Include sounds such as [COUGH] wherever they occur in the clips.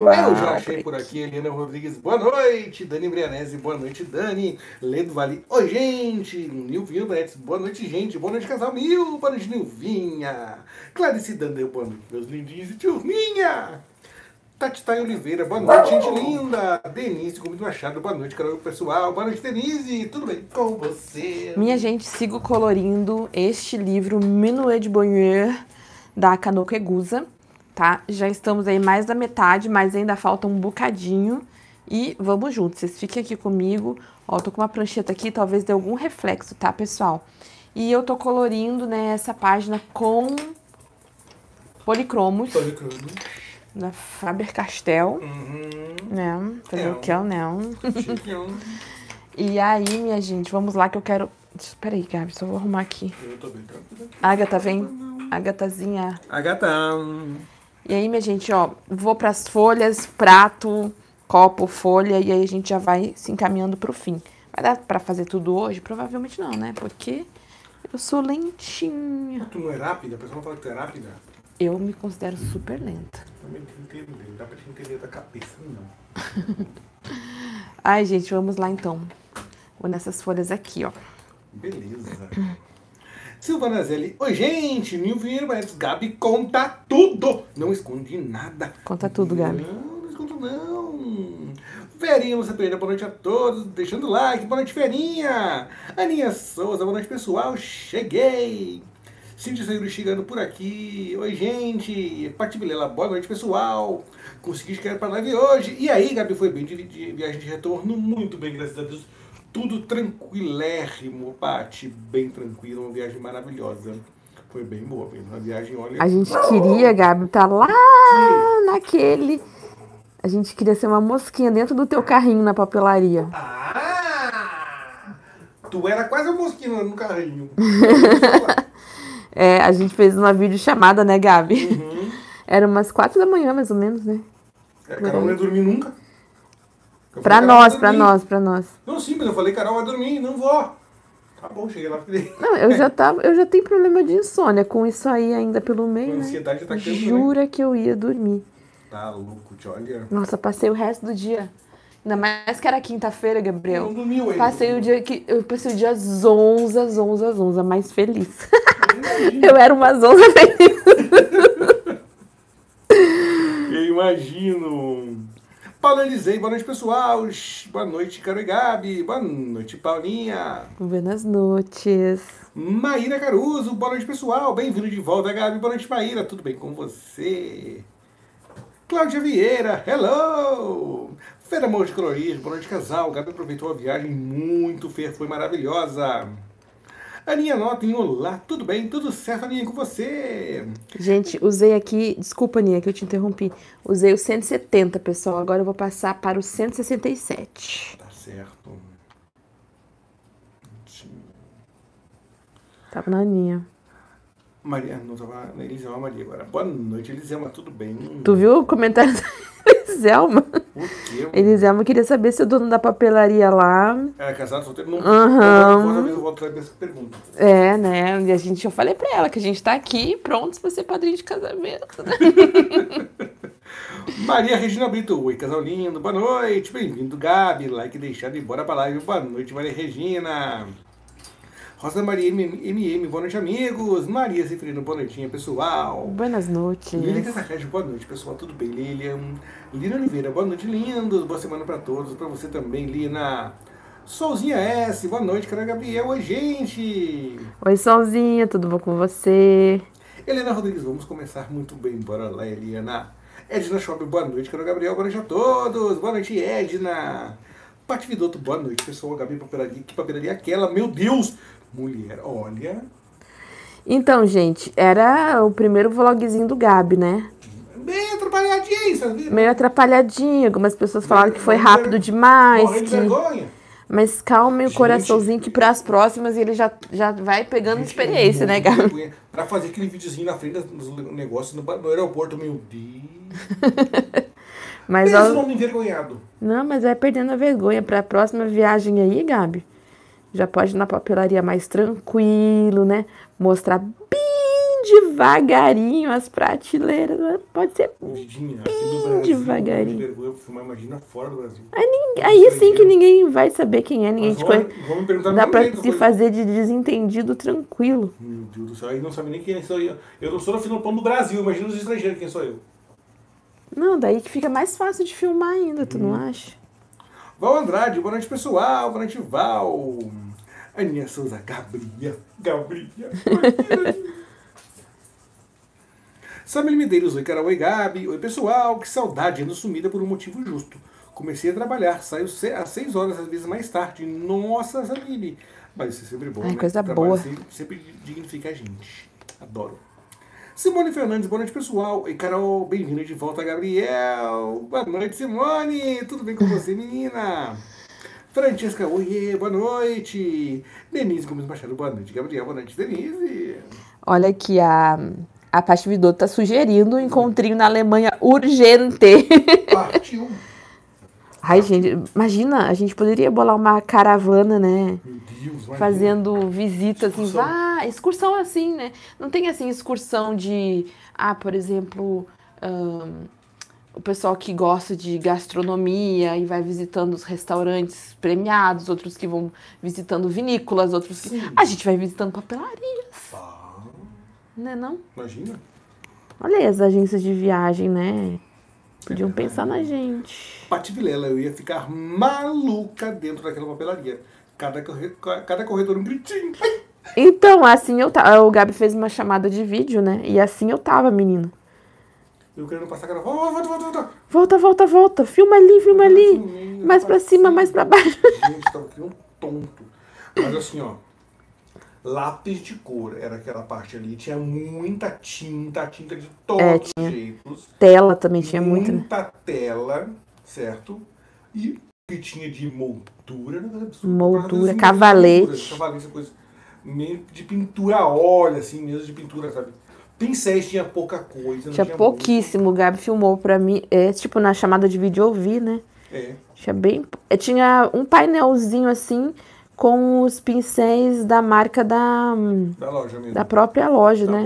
eu já achei por aqui, Helena Rodrigues, boa noite, Dani Brianese, boa noite, Dani, Ledo Vale, oi gente, Nilvinho Bretes, boa noite gente, boa noite casal Mil, boa noite Nilvinha, Clarice Dandeu, boa noite meus lindinhos e turminha, Tatitai Oliveira, boa noite gente linda, Denise Gomes Machado, boa noite caro pessoal, boa noite Denise, tudo bem com você? Minha gente, sigo colorindo este livro Minuet de Bonheur, da Canoco Egusa, tá? Já estamos aí mais da metade, mas ainda falta um bocadinho. E vamos juntos, vocês fiquem aqui comigo. Ó, tô com uma prancheta aqui, talvez dê algum reflexo, tá, pessoal? E eu tô colorindo, né, essa página com policromos. Policromos. Da Faber-Castell. Uhum. Né? Fazer o que é o não. [LAUGHS] E aí, minha gente, vamos lá que eu quero... Espera aí, Gabi, só vou arrumar aqui. Eu tô brincando. Agatha, vem. Agatazinha. Agatha. E aí, minha gente, ó, vou para as folhas, prato, copo, folha, e aí a gente já vai se encaminhando pro fim. Vai dar para fazer tudo hoje? Provavelmente não, né? Porque eu sou lentinha. Tu não é rápida? A pessoa não fala que tu é rápida? Eu me considero super lenta. Também te entendo, não né? dá pra te entender da cabeça, né, não. [LAUGHS] Ai, gente, vamos lá então. Vou nessas folhas aqui, ó. Beleza. [CLEARS THROAT] Silvana Zelli. Oi, gente! Nil Vieira Barretos. Gabi conta tudo! Não esconde nada. Conta tudo, Gabi. Não, não escondo não. Ferinha Lúcia Pereira, boa noite a todos. Deixando like, boa noite, Ferinha. Aninha Souza, boa noite, pessoal. Cheguei. Cintia Seguro chegando por aqui. Oi, gente. Paty Vilela, boa noite, pessoal. Consegui chegar para a live hoje. E aí, Gabi, foi bem de, de viagem de retorno? Muito bem, graças a Deus tudo tranquilérrimo, Paty, bem tranquilo, uma viagem maravilhosa. Foi bem boa, foi uma viagem, olha. A gente queria, Gabi, tá lá naquele. A gente queria ser uma mosquinha dentro do teu carrinho na papelaria. Ah! Tu era quase uma mosquinha no carrinho. [LAUGHS] é, a gente fez uma videochamada, né, Gabi? Uhum. Era umas quatro da manhã, mais ou menos, né? É, a não ia dormir nunca. Pra nós, pra nós, pra nós. Não, sim, mas eu falei, Carol, vai dormir, não vou. Tá bom, cheguei lá, falei. Não, eu já [LAUGHS] tava, tá, eu já tenho problema de insônia com isso aí ainda pelo meio. A né? ansiedade né? tá cantando, Jura né? que eu ia dormir. Tá louco, olha. Nossa, passei o resto do dia. Ainda mais que era quinta-feira, Gabriel. Não dormiu ainda. Passei o dia que eu passei o dia zonza, zonza, zonza, mais feliz. Eu, [LAUGHS] eu era uma zonza feliz. [LAUGHS] eu imagino. Elisei, Boa noite, pessoal. Boa noite, Carol e Gabi. Boa noite, Paulinha. Buenas noites. Maíra Caruso. Boa noite, pessoal. Bem-vindo de volta, Gabi. Boa noite, Maíra. Tudo bem com você? Cláudia Vieira. Hello! Fera Amor de Boa noite, casal. Gabi aproveitou a viagem muito, Fer. Foi maravilhosa. Aninha Notem, olá, tudo bem? Tudo certo, Aninha, com você? Gente, usei aqui, desculpa, Aninha, que eu te interrompi. Usei o 170, pessoal. Agora eu vou passar para o 167. Tá certo. Tava na Aninha. Maria, não tava na né, Eliselma Maria agora. Boa noite, Eliselma, tudo bem? Tu viu o comentário da [LAUGHS] Eliselma? O quê? Eliselma queria saber se o dono da papelaria lá. Era é, casado, solteiro? Não. Uhum. Eu volto a essa pergunta. É, né? E a gente, eu falei pra ela que a gente tá aqui prontos pra ser padrinho de casamento, né? [LAUGHS] Maria Regina Brito, oi casal lindo, boa noite, bem-vindo Gabi, like deixado e bora pra live, boa noite Maria Regina. Rosa Maria MM, boa noite, amigos. Maria Cifrino, boa noitinha, pessoal. Boas noites. Lilian Casacete, boa noite, pessoal. Tudo bem, Lilian? Lina Oliveira, boa noite, lindos. Boa semana para todos, para você também, Lina. Solzinha S, boa noite, cara Gabriel. Oi, gente. Oi, Solzinha, tudo bom com você? Helena Rodrigues, vamos começar muito bem. Bora lá, Helena. Edna Schwab, boa noite, cara Gabriel. Boa noite a todos. Boa noite, Edna. Pati Vidotto, boa noite, pessoal. Gabi Papelaria, que papelaria é aquela? Meu Deus! Mulher, olha. Então, gente, era o primeiro vlogzinho do Gabi, né? Meio atrapalhadinho, sabe? Meio atrapalhadinho. Algumas pessoas falaram que foi rápido demais. Morre de que... vergonha. Mas calma o coraçãozinho que para as próximas ele já, já vai pegando gente, experiência, né, Gabi? Para fazer aquele videozinho na frente dos negócios no, no aeroporto, meu Deus. [LAUGHS] mas Pensa ó... nome envergonhado. Não, mas vai perdendo a vergonha para a próxima viagem aí, Gabi já pode ir na papelaria mais tranquilo, né? Mostrar bem devagarinho as prateleiras. Né? Pode ser né? bem Brasil, devagarinho. Vergonha, imagina fora do Brasil. Aí, ninguém, aí sim que ninguém vai saber quem é, ninguém te conhece. Vamos Dá pra é se fazer de desentendido tranquilo. Meu Deus do céu, aí não sabe nem quem é sou eu. Eu não sou no filopão do Brasil, imagina os estrangeiros quem sou eu. Não, daí que fica mais fácil de filmar ainda, tu hum. não acha? Val Andrade, boa noite pessoal, boa noite Val. Aninha Souza, Gabriel, Gabriel. [LAUGHS] Samir Medeiros, oi cara, oi Gabi, oi pessoal, que saudade, ando sumida por um motivo justo. Comecei a trabalhar, saio às 6 horas, às vezes mais tarde. Nossa, Samir, mas isso é sempre bom, É coisa boa. Sempre, sempre dignifica a gente. Adoro. Simone Fernandes, boa noite, pessoal. E Carol, bem-vinda de volta, Gabriel. Boa noite, Simone. Tudo bem com você, menina? [LAUGHS] Francesca, oiê, boa noite. Denise Gomes Machado, boa noite. Gabriel, boa noite, Denise. Olha aqui, a, a Paty Vidotto está sugerindo um encontrinho na Alemanha urgente. Partiu. Ai, gente, imagina, a gente poderia bolar uma caravana, né? Deus, vai Fazendo ver. visitas, assim, excursão. assim, vá, excursão assim, né? Não tem, assim, excursão de, ah, por exemplo, um, o pessoal que gosta de gastronomia e vai visitando os restaurantes premiados, outros que vão visitando vinícolas, outros que... A gente vai visitando papelarias. Ah. Né, não? Imagina. Olha as agências de viagem, né? Podiam pensar na gente. Pati Vilela, eu ia ficar maluca dentro daquela papelaria. Cada, corredor, cada corredor um gritinho. Então, assim eu tava. Ah, o Gabi fez uma chamada de vídeo, né? E assim eu tava, menino. Eu querendo passar, cara, volta, volta, volta. Volta, volta, volta. Filma ali, filma ali. Assim, mais pra cima, assim, mais pra baixo. Gente, tava aqui um tonto. Mas assim, ó lápis de cor. Era aquela parte ali, tinha muita tinta, tinta de é, todos é, os jeitos. Tela também tinha muita. Né? Muita tela, certo? E que tinha de moldura, moldura, cavalete. Cavalete, coisa meio de pintura a óleo, assim, mesmo de pintura, sabe? Pincéis tinha pouca coisa. Tinha, tinha pouquíssimo. Muito. O Gabi filmou pra mim, é, tipo, na chamada de vídeo ouvir né? É. Tinha bem. É, tinha um painelzinho assim, com os pincéis da marca da da, loja mesmo. da própria loja, da né?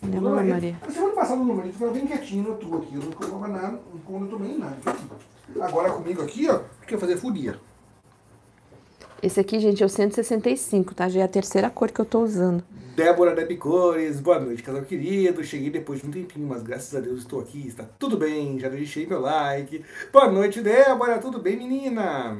Maria. Maria. Na semana passada, Dona Maria, tu tava bem quietinho na tua aqui. Eu não colocava nada, não eu tomei nada. Agora comigo aqui, ó, tu quer fazer furia. Esse aqui, gente, é o 165, tá? Já é a terceira cor que eu tô usando. Débora Debicores, boa noite, casal querido. Cheguei depois de um tempinho, mas graças a Deus estou aqui, está tudo bem, já deixei meu like. Boa noite, Débora, tudo bem, menina?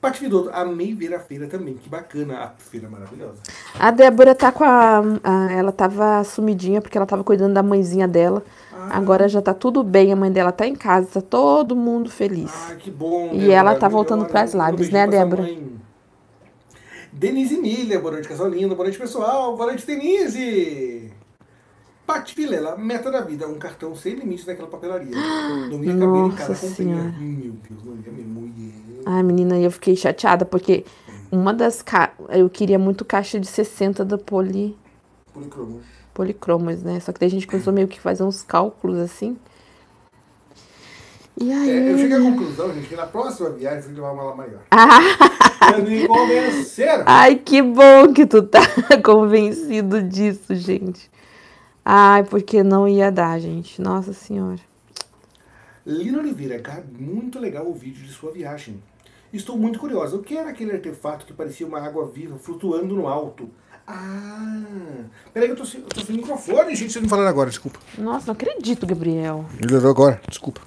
Paty Vidoto, amei ver a feira também. Que bacana, a feira maravilhosa. A Débora tá com a, a Ela tava sumidinha porque ela tava cuidando da mãezinha dela. Ah. Agora já tá tudo bem, a mãe dela tá em casa, tá todo mundo feliz. Ah, que bom. E Débora, ela tá voltando para as lives, né, Débora? Denise Milha, boa noite, Casolina. Boa noite, pessoal. Boa noite, Denise. Pati Vilela, meta da vida, um cartão sem limite daquela papelaria. [GASPS] Não ia caber em cada senhora. Meu Deus, não ia Mulher. Ai, menina, eu fiquei chateada porque hum. uma das ca... eu queria muito caixa de 60 da Poli. Policromos. Policromos, né? Só que daí a gente começou meio que fazer uns cálculos assim. E aí? É, eu cheguei à conclusão, gente, que na próxima viagem você levar uma mala maior. Ah. [LAUGHS] Eu me convenceram. Ai, que bom que tu tá [LAUGHS] convencido disso, gente. Ai, porque não ia dar, gente. Nossa Senhora. Lina Oliveira, cara, muito legal o vídeo de sua viagem. Estou muito curiosa. O que era aquele artefato que parecia uma água viva flutuando no alto? Ah! Peraí, eu tô sem, eu tô sem microfone, gente, vocês me falaram agora, desculpa. Nossa, não acredito, Gabriel. Melhorou agora, desculpa.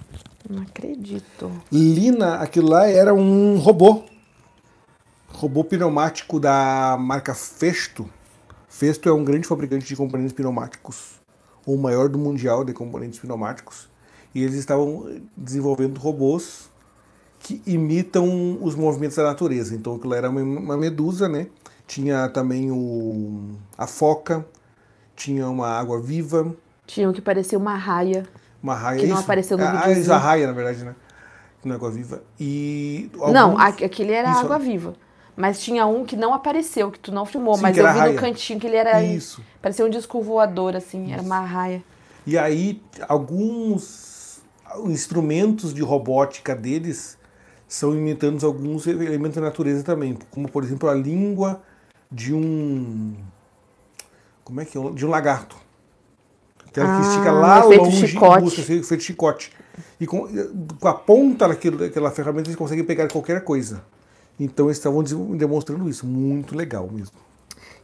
Não acredito. Lina, aquilo lá era um robô. Robô pneumático da marca Festo. Festo é um grande fabricante de componentes pneumáticos, o maior do mundial de componentes pneumáticos, e eles estavam desenvolvendo robôs que imitam os movimentos da natureza. Então aquilo era uma medusa, né? Tinha também o, a foca, tinha uma água viva. Tinha o que parecia uma raia. Uma raia. Que não isso. apareceu no ah, vídeo. a raia, na verdade, né? Na é água viva. E. Alguns... Não, aquele era isso, água viva. Mas tinha um que não apareceu, que tu não filmou, Sim, mas eu vi raia. no cantinho que ele era. Isso. Parecia um disco voador, assim, Isso. era uma raia. E aí, alguns instrumentos de robótica deles são imitando alguns elementos da natureza também, como por exemplo a língua de um. Como é que é? De um lagarto. Aquela ah, que estica ah, lá longe chicote. Busca, efeito chicote. E com, com a ponta daquilo, daquela ferramenta eles conseguem pegar qualquer coisa. Então eles estavam demonstrando isso, muito legal mesmo.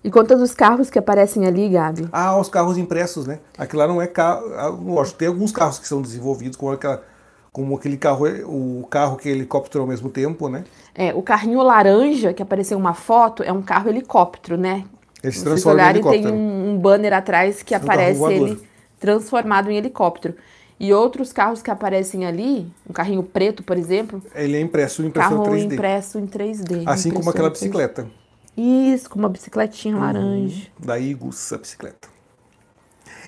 E com todos carros que aparecem ali, Gabi? Ah, os carros impressos, né? Aquilo lá não é carro. Ah, Acho tem alguns carros que são desenvolvidos aquela, como aquele carro, é, o carro que é helicóptero ao mesmo tempo, né? É, o carrinho laranja que apareceu uma foto é um carro helicóptero, né? Ele se transforma Vocês olharem, em helicóptero. tem um, banner atrás que é aparece ele transformado em helicóptero. E outros carros que aparecem ali, um carrinho preto, por exemplo. Ele é impresso em impressão carro 3D. impresso em 3D. Assim como aquela bicicleta. Isso, com uma bicicletinha uhum. laranja. Da Igus, a bicicleta.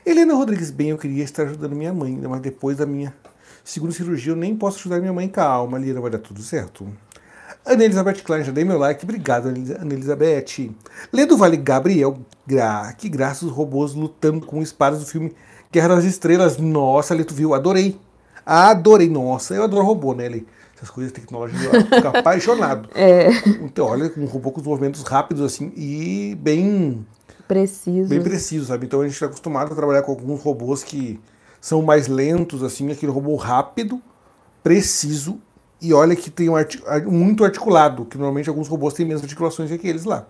Helena Rodrigues, bem, eu queria estar ajudando minha mãe, mas depois da minha segunda cirurgia eu nem posso ajudar minha mãe. Calma, Lira, vai dar tudo certo. Ana Elizabeth Klein, já dei meu like. Obrigado, Ana Elizabeth. Lê do Vale Gabriel Gra, que graças aos robôs lutando com espadas do filme Guerra das Estrelas, nossa, ali tu viu, adorei. Adorei, nossa, eu adoro robô, né, Eli? Essas coisas de tecnologia, eu fico [LAUGHS] apaixonado. é. Então, olha, um robô com os movimentos rápidos, assim, e bem... Preciso. Bem preciso, sabe? Então a gente está acostumado a trabalhar com alguns robôs que são mais lentos, assim, aquele robô rápido, preciso, e olha que tem um muito articulado, que normalmente alguns robôs têm menos articulações que aqueles lá.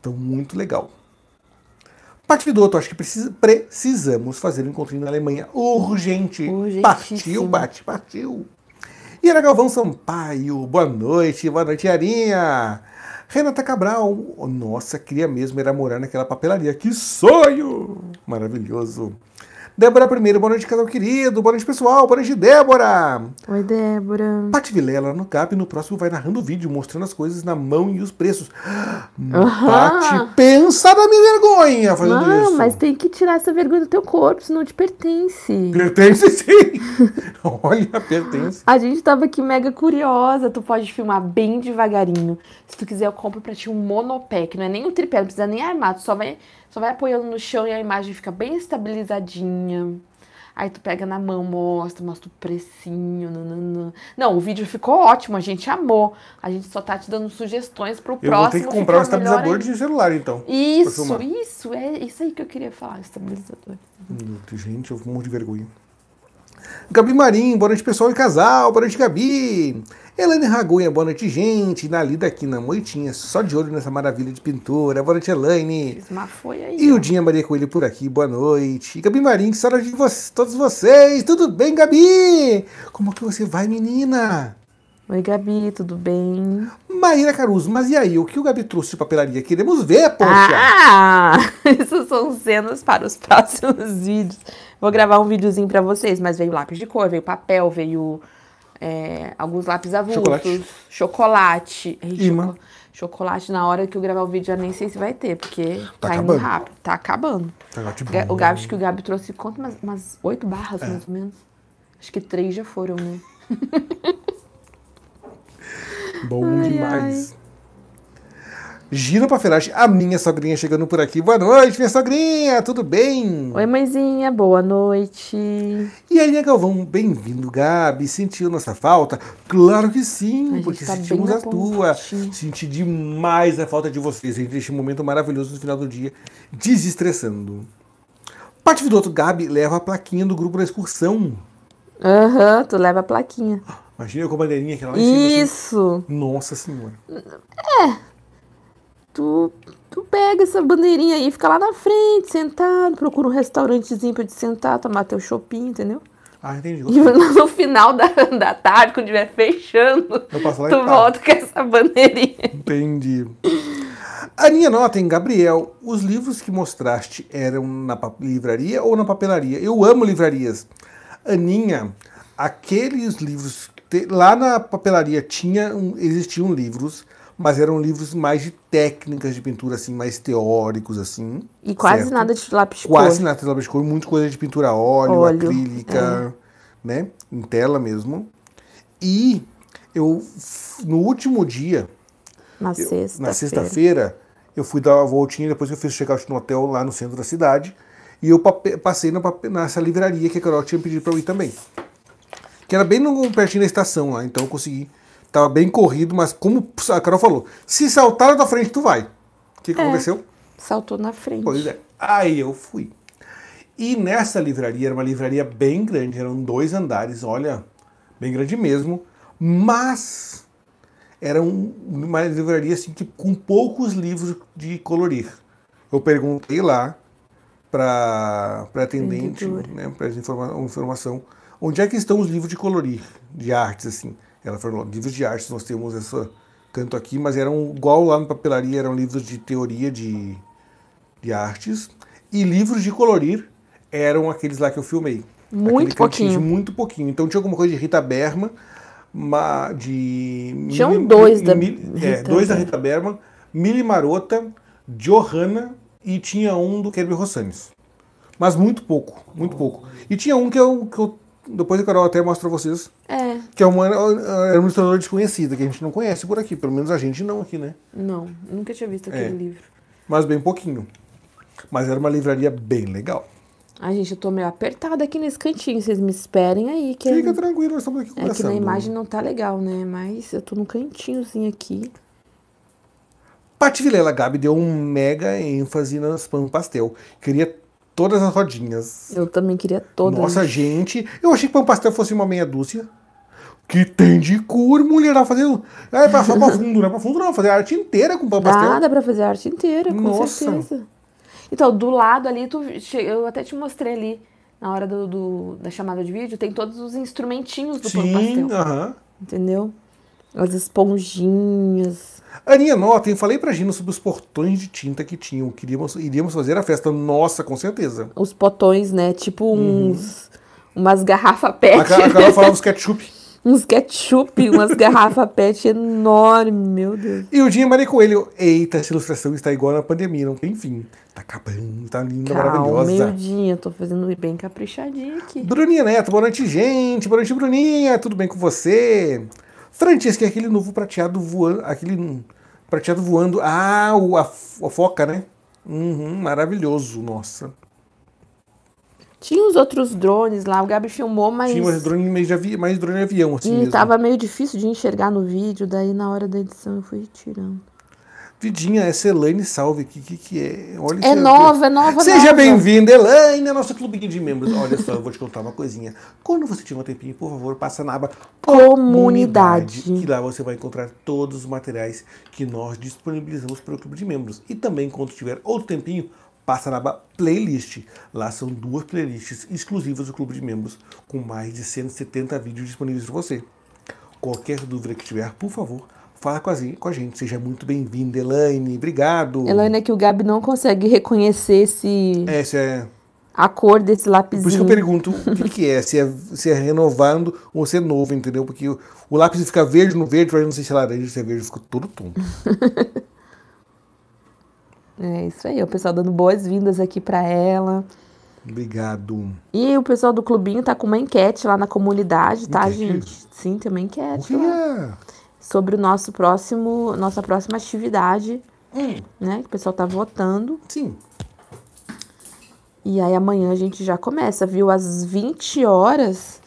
Então, muito legal outro acho que precisa, precisamos fazer um encontrinho na Alemanha. Urgente. Partiu, bate, partiu. E era Galvão Sampaio. Boa noite, boa noite, Arinha. Renata Cabral. Nossa, queria mesmo era morar naquela papelaria. Que sonho! Maravilhoso. Débora Primeiro, boa noite, casal querido. Boa noite, pessoal. Boa noite, Débora. Oi, Débora. Pati Vilela no CAP no próximo vai narrando o vídeo, mostrando as coisas na mão e os preços. Uhum. pensa na minha vergonha fazendo ah, isso. Mas tem que tirar essa vergonha do teu corpo, senão te pertence. Pertence sim. [LAUGHS] Olha, pertence. A gente tava aqui mega curiosa. Tu pode filmar bem devagarinho. Se tu quiser, eu compro pra ti um monopé, que não é nem um tripé, não precisa nem armar. Tu só vai só vai apoiando no chão e a imagem fica bem estabilizadinha. Aí tu pega na mão, mostra, mostra o precinho. Nanana. Não, o vídeo ficou ótimo, a gente amou. A gente só tá te dando sugestões pro Eu próximo. Tem que comprar um estabilizador de celular, então. Isso, isso, é isso aí que eu queria falar, estabilizador. Gente, eu morro de vergonha. Gabi Marim, boa noite pessoal e casal, boa noite Gabi. Elaine Ragunha, boa noite, gente. Na lida aqui na Moitinha, só de olho nessa maravilha de pintura. Boa noite, Elaine. Foi aí, e o Dinha Maria Coelho por aqui, boa noite. E Gabi Marim, que saudade de vo todos vocês. Tudo bem, Gabi? Como que você vai, menina? Oi, Gabi, tudo bem? Maíra Caruso, mas e aí, o que o Gabi trouxe de papelaria? Queremos ver, poxa! Ah, isso [LAUGHS] são cenas para os [LAUGHS] próximos vídeos. Vou gravar um videozinho para vocês, mas veio lápis de cor, veio papel, veio é, alguns lápis avulsos, chocolate. chocolate. Chocolate na hora que eu gravar o vídeo, eu nem sei se vai ter, porque tá, tá indo rápido, tá acabando. Tá, o Gabi, acho que o Gabi trouxe quanto? Umas, umas oito barras, é. mais ou menos. Acho que três já foram, né? [LAUGHS] Bom ai, demais. Ai. Giro para Pafelage, a minha sogrinha chegando por aqui. Boa noite, minha sogrinha, tudo bem? Oi, mãezinha, boa noite. E aí, né, Galvão, bem-vindo, Gabi. Sentiu nossa falta? Claro que sim, porque tá sentimos a tua. Senti demais a falta de vocês entre este momento maravilhoso no final do dia, desestressando. Parte do outro, Gabi leva a plaquinha do grupo na excursão. Aham, uhum, tu leva a plaquinha. Imagina com a bandeirinha que lá em Isso! Cima, assim. Nossa Senhora. É, tu, tu pega essa bandeirinha aí, fica lá na frente, sentado, procura um restaurantezinho pra te sentar, tomar teu shopping, entendeu? Ah, entendi. E no final da, da tarde, quando estiver fechando, tu volta com essa bandeirinha. Entendi. A minha nota, Gabriel? Os livros que mostraste eram na livraria ou na papelaria? Eu amo livrarias. Aninha, aqueles livros. Lá na papelaria tinha um, existiam livros mas eram livros mais de técnicas de pintura, assim, mais teóricos, assim. E quase certo? nada de lápis cor. Quase nada de lápis cor, muita coisa de pintura óleo, óleo. acrílica, é. né? Em tela mesmo. E eu, no último dia... Na sexta-feira. Na sexta-feira, eu fui dar uma voltinha, depois que eu fiz check-out no hotel lá no centro da cidade, e eu passei na, nessa livraria que a Carol tinha pedido para eu ir também. Que era bem no, pertinho da estação lá, então eu consegui Tava bem corrido, mas como a Carol falou, se saltar da frente, tu vai. O que, que é, aconteceu? Saltou na frente. Pois é. Aí eu fui. E nessa livraria, era uma livraria bem grande, eram dois andares, olha, bem grande mesmo, mas era um, uma livraria assim, que, com poucos livros de colorir. Eu perguntei lá para atendente, né, para informa, informação, onde é que estão os livros de colorir, de artes, assim. Ela falou, livros de arte, nós temos esse canto aqui, mas eram igual lá na papelaria, eram livros de teoria de, de artes. E livros de colorir eram aqueles lá que eu filmei. Muito pouquinho. Cantinho, muito pouquinho. Então tinha alguma coisa de Rita Berma uma, de... Tinham um dois da Mili, é, dois da Rita Berma Mili Marota, Johanna e tinha um do Kerby Rossanes. Mas muito pouco, muito pouco. E tinha um que eu, que eu depois a Carol até mostra pra vocês. É. Que é uma é, é administradora desconhecida, que a gente não conhece por aqui. Pelo menos a gente não aqui, né? Não, nunca tinha visto aquele é. livro. Mas bem pouquinho. Mas era uma livraria bem legal. Ai, gente, eu tô meio apertada aqui nesse cantinho. Vocês me esperem aí. Que é Fica é... tranquilo, nós estamos aqui conversando. É que na imagem não tá legal, né? Mas eu tô num cantinhozinho aqui. Pati Vilela Gabi deu um mega ênfase nas pão pastel. Queria todas as rodinhas. Eu também queria todas. Nossa, gente. Eu achei que pão pastel fosse uma meia dúzia. Que tem de cor, mulher. Dá fazendo. É, pra, pra fundo, não é pra fundo, não. Fazer arte inteira com pão pastel. Ah, dá pra fazer arte inteira, com Nossa. certeza. Então, do lado ali, tu, eu até te mostrei ali, na hora do, do da chamada de vídeo, tem todos os instrumentinhos do Sim, pão pastel. Sim, uh -huh. Entendeu? As esponjinhas. Aninha Notem, falei pra Gina sobre os portões de tinta que tinham. Queríamos, iríamos fazer a festa. Nossa, com certeza. Os potões, né? Tipo uhum. uns. Uhum. Umas garrafas pet. Aquela falava os ketchup [LAUGHS] uns ketchup, umas garrafas pet enorme, meu Deus. E o Dinha Maria Coelho, eita, essa ilustração está igual na pandemia, não tem fim. Tá acabando, tá linda, Calma, maravilhosa. meu Dinha, tô fazendo bem caprichadinho aqui. Bruninha Neto, boa noite, gente. Boa noite, Bruninha, tudo bem com você? Francesca, aquele novo prateado voando, aquele prateado voando. Ah, o, a, a foca, né? Uhum, maravilhoso, nossa. Tinha os outros drones lá, o Gabi filmou, mas. Tinha mais drone, mas avi... mais drone avião, assim. E mesmo. tava meio difícil de enxergar no vídeo, daí na hora da edição eu fui retirando. Vidinha, essa Elaine Salve aqui, que, que é? Olha é nova, é nova, Seja bem-vinda, Elaine, nosso clubinho de membros. Olha só, eu vou te contar uma coisinha. Quando você tiver um tempinho, por favor, passa na aba Comunidade. Comunidade. Que lá você vai encontrar todos os materiais que nós disponibilizamos para o clube de membros. E também, quando tiver outro tempinho, passa na aba Playlist. Lá são duas playlists exclusivas do clube de membros, com mais de 170 vídeos disponíveis para você. Qualquer dúvida que tiver, por favor, falar com a, gente. Seja muito bem-vinda, Elaine. Obrigado. Elaine, é que o Gabi não consegue reconhecer esse. É, se é- A cor desse lápis Por isso que eu pergunto o que, que é, se é, se é renovando ou se é novo, entendeu? Porque o, o lápis fica verde no verde, mas não sei se é laranja, se é verde, fica todo tonto. [LAUGHS] é isso aí, o pessoal dando boas-vindas aqui para ela. Obrigado. E o pessoal do clubinho tá com uma enquete lá na comunidade, tá, enquete? gente? Sim, tem uma enquete. O que lá. é? sobre o nosso próximo, nossa próxima atividade, hum. né? Que o pessoal tá votando. Sim. E aí amanhã a gente já começa, viu? Às 20 horas.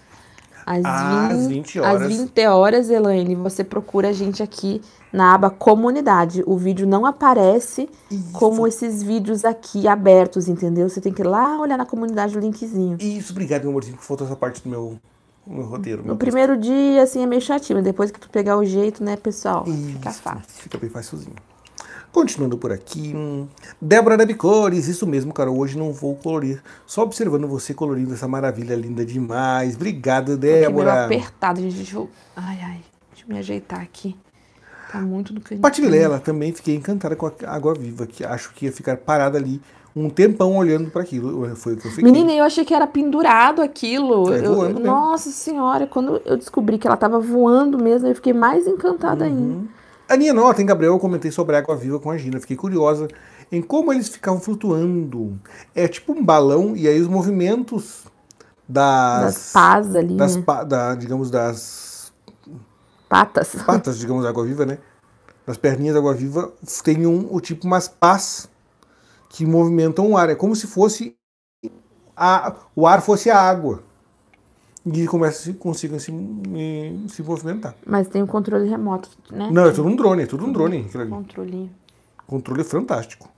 Às, às 20, 20 horas. Às 20 horas, Elaine, você procura a gente aqui na aba comunidade. O vídeo não aparece Isso. como esses vídeos aqui abertos, entendeu? Você tem que ir lá olhar na comunidade o linkzinho. Isso, obrigado, meu amorzinho, que faltou essa parte do meu no roteiro. No primeiro dia, assim, é meio chatinho, mas depois que tu pegar o jeito, né, pessoal, Isso, fica fácil. Fica bem fácilzinho. Continuando por aqui, hum, Débora Debicores, isso mesmo, cara, hoje não vou colorir. Só observando você colorindo essa maravilha linda demais. Obrigada, Débora. Tô apertado, gente. Deixa eu... Ai, ai, deixa eu me ajeitar aqui. Tá muito do que Pati Vilela, também fiquei encantada com a água viva, que acho que ia ficar parada ali um tempão olhando para aquilo. Foi o que eu fiquei. Menina, eu achei que era pendurado aquilo. É, eu, eu, nossa senhora, quando eu descobri que ela estava voando mesmo, eu fiquei mais encantada uhum. ainda. A minha nota, em Gabriel, eu comentei sobre a água viva com a Gina. Fiquei curiosa em como eles ficavam flutuando. É tipo um balão, e aí os movimentos das. Das pás ali. Das, né? pa, da, digamos, das. Patas. Patas, digamos, da água viva, né? Das perninhas da água viva, tem um, o tipo umas pás que movimentam o ar. É como se fosse a, o ar fosse a água. E começa, consigam se, eh, se movimentar. Mas tem um controle remoto, né? Não, é tudo um drone, é tudo um drone. Controle. Controle fantástico.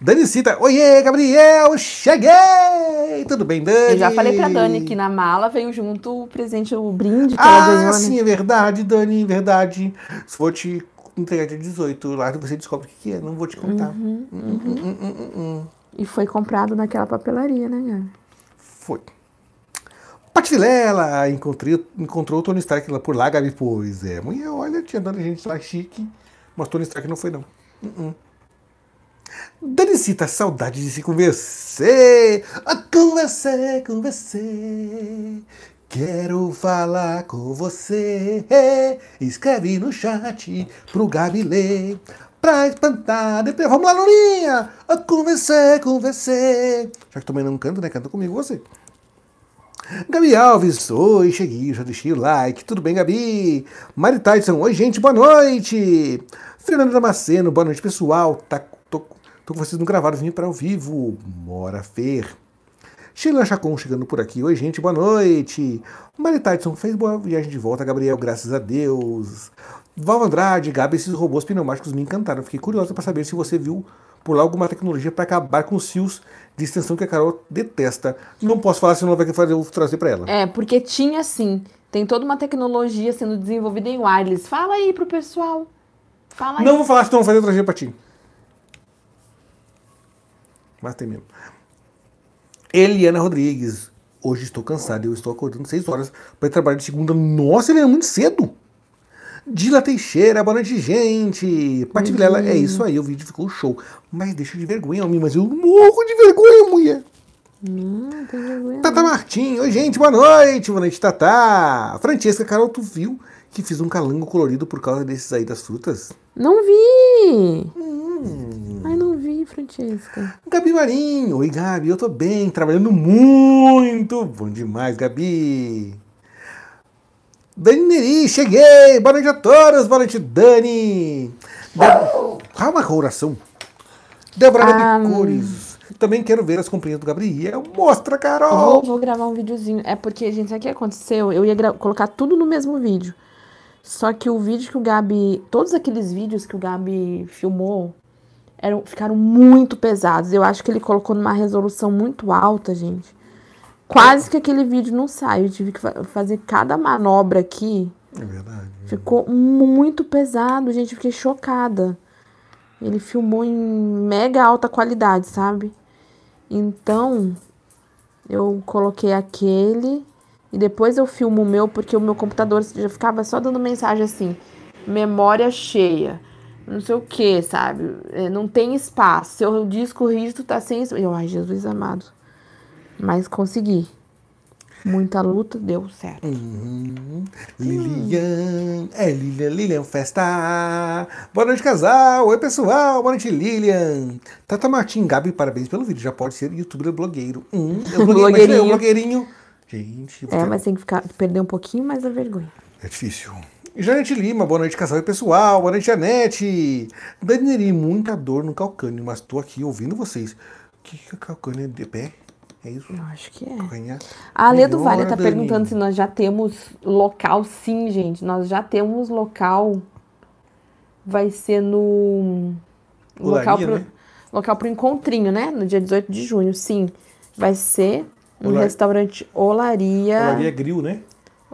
Dani Cita, oiê, Gabriel, cheguei! Tudo bem, Dani? Eu já falei pra Dani que na mala veio junto o presente, o brinde que ah, ela sim, é verdade, Dani, é verdade. Vou te entregar dia 18, lá você descobre o que é, não vou te contar. Uhum, hum, hum, uhum. Uhum, e foi comprado naquela papelaria, né, cara? Foi. Pati Vilela encontrou, encontrou o Tony Stark lá por lá, Gabi, pois é. Mulher, olha, tinha dando gente lá chique, mas Tony Stark não foi, não. Dani Cita, saudade de se conversar. a conversar com você, Quero falar com você. É, escreve no chat pro Gabi ler. Pra espantar. Depois, vamos lá, Lulinha! Convencer, convencer. Já que também não canta, né? Canta comigo você. Gabi Alves, oi, cheguei, já deixei o like. Tudo bem, Gabi? Mari Tyson, oi, gente, boa noite. Fernando Damasceno, boa noite, pessoal. Tá, tô, tô com vocês no gravado, vim para ao vivo. Mora Fer. Sheila Chacon chegando por aqui. Oi, gente, boa noite. Mari Tyson fez boa viagem de volta, Gabriel, graças a Deus. Val Andrade, Gabi, esses robôs pneumáticos me encantaram. Fiquei curiosa para saber se você viu por lá alguma tecnologia para acabar com os fios de extensão que a Carol detesta. Não posso falar, se não vai fazer eu trazer para ela. É, porque tinha sim. Tem toda uma tecnologia sendo desenvolvida em wireless. Fala aí pro pessoal. Fala aí. Não vou falar, não vou fazer trazer para ti. Mas tem mesmo. Eliana Rodrigues. Hoje estou cansada, eu estou acordando 6 horas para trabalhar de segunda. Nossa, Eliana, muito cedo! Dila Teixeira, boa noite, gente. Pati uhum. Vilela, é isso aí, o vídeo ficou show. Mas deixa de vergonha, homem, mas eu morro de vergonha, mulher. Não, vergonha. Tata Martim, oi, gente, boa noite. Boa noite, Tata. Francesca, Carol, tu viu que fiz um calango colorido por causa desses aí das frutas? Não vi! Hum. Ai, não vi, Francesca. Gabi Marinho. Oi, Gabi. Eu tô bem, trabalhando muito. Bom demais, Gabi. Dani Neri, cheguei! Boa noite a todos! Boa noite, Dani! Calma, coração! Débora ah, de Cores. Também quero ver as comprinhas do Gabriel. Mostra, Carol! Vou, vou gravar um videozinho. É porque, gente, sabe o que aconteceu? Eu ia colocar tudo no mesmo vídeo. Só que o vídeo que o Gabi. Todos aqueles vídeos que o Gabi filmou eram, ficaram muito pesados. Eu acho que ele colocou numa resolução muito alta, gente. Quase que aquele vídeo não sai. Eu tive que fazer cada manobra aqui. É verdade. Ficou muito pesado, gente. Fiquei chocada. Ele filmou em mega alta qualidade, sabe? Então, eu coloquei aquele e depois eu filmo o meu, porque o meu computador já ficava só dando mensagem assim: memória cheia, não sei o que, sabe? É, não tem espaço. Seu disco rígido tá sem espaço. Eu, ai, Jesus amado. Mas consegui. Muita luta, deu certo. Uhum. Lilian, é Lilian, Lilian Festa. Boa noite, casal. Oi, pessoal. Boa noite, Lilian. Tata Martin Gabi, parabéns pelo vídeo. Já pode ser youtuber blogueiro. Hum, eu blogueirinho. Imagina, eu blogueirinho Gente. É, tá mas tem que ficar, perder um pouquinho mais a vergonha. É difícil. Janete Lima, boa noite, casal e pessoal. Boa noite, Janete. Daneri, muita dor no calcânio, mas tô aqui ouvindo vocês. O que, que é calcânio de pé? É isso? Eu acho que é. Calcanhar. A Lê do Vale tá Dani. perguntando se nós já temos local. Sim, gente, nós já temos local. Vai ser no. Olaria, local pro, né? local encontrinho, né? No dia 18 de junho, sim. Vai ser no restaurante Olaria. Olaria Grill, né?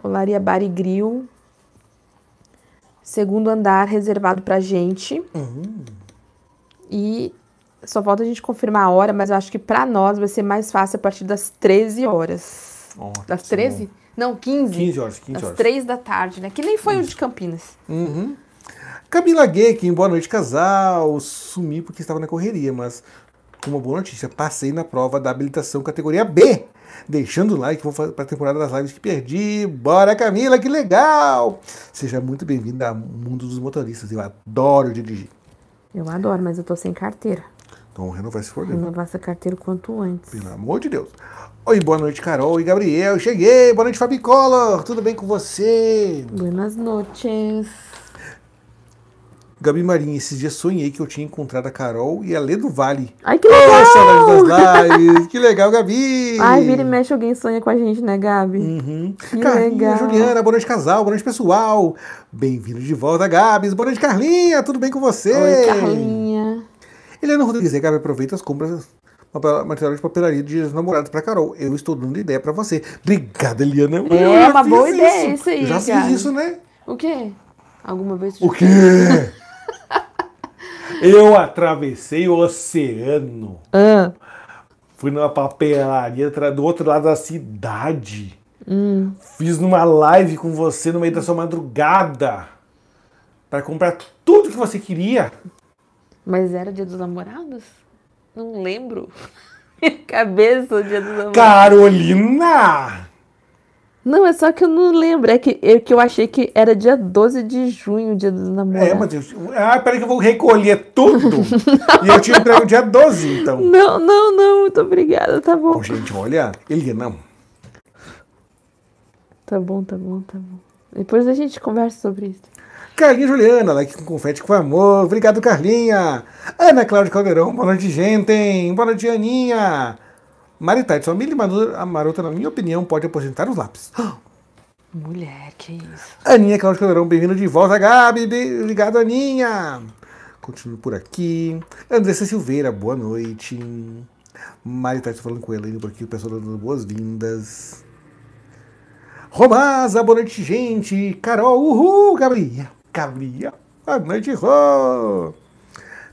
Olaria Bar e Grill. Segundo andar reservado pra gente. Uhum. E só falta a gente confirmar a hora, mas eu acho que pra nós vai ser mais fácil a partir das 13 horas. Ótimo. Das 13? Não, 15. 15 horas, 15 das horas. Às 3 da tarde, né? Que nem foi Isso. o de Campinas. Uhum. Camila Gay, que em Boa Noite Casal, sumi porque estava na correria, mas uma boa notícia, passei na prova da habilitação categoria B. Deixando o like, vou fazer para a temporada das lives que perdi. Bora, Camila, que legal! Seja muito bem-vinda ao mundo dos motoristas. Eu adoro dirigir. Eu adoro, mas eu tô sem carteira. Então renovar esse problema. Renovar essa carteira o quanto antes. Pelo amor de Deus. Oi, boa noite, Carol e Gabriel. Cheguei. Boa noite, Fabi Collor. Tudo bem com você? Boas noites. Gabi Marinho, esses dias sonhei que eu tinha encontrado a Carol e a Lê do Vale. Ai, que legal! Oh, das lives. que legal, Gabi! Ai, vira e mexe, alguém sonha com a gente, né, Gabi? Uhum. Que Carlinha, legal. Juliana, boa noite, casal, boa noite, pessoal. Bem-vindo de volta, Gabs. Boa noite, Carlinha, tudo bem com você? Oi, Carlinha. Helena Rodrigues, Gabi, aproveita as compras material de papelaria de namorados para Carol. Eu estou dando ideia para você. Obrigada, Eliana. é uma boa isso. ideia isso aí, já cara. fiz isso, né? O quê? Alguma vez? O quê? Eu atravessei o oceano. Ah. Fui numa papelaria do outro lado da cidade. Hum. Fiz uma live com você no meio da sua madrugada. para comprar tudo que você queria. Mas era dia dos namorados? Não lembro. [LAUGHS] Minha cabeça, o dia dos namorados. Carolina! Não, é só que eu não lembro. É que, é que eu achei que era dia 12 de junho, dia dos namorados. É, meu Deus. Ah, peraí que eu vou recolher tudo. não, e eu te entrego dia 12, então. [LAUGHS] Não, não, não. Muito obrigada, tá bom. bom gente, olha. Ele é não. Tá bom, tá bom, tá bom. Depois a gente conversa sobre isso. Carlinha Juliana, like com confete com amor. Obrigado, Carlinha. Ana Cláudia Caldeirão, boa noite, gente. Boa noite, Aninha. Marita a família marota, na minha opinião, pode aposentar os lápis. [GASPS] Mulher, que isso. Aninha Cláudia Calderão, bem-vinda de volta, Gabi. Bem, ligado, Aninha. Continuo por aqui. Andressa Silveira, boa noite. Marita estou falando com ela, ainda por aqui, o pessoal tá dando boas-vindas. Romasa, boa noite, gente. Carol, uhul, Gabriel. Gabriel, boa noite, Rô.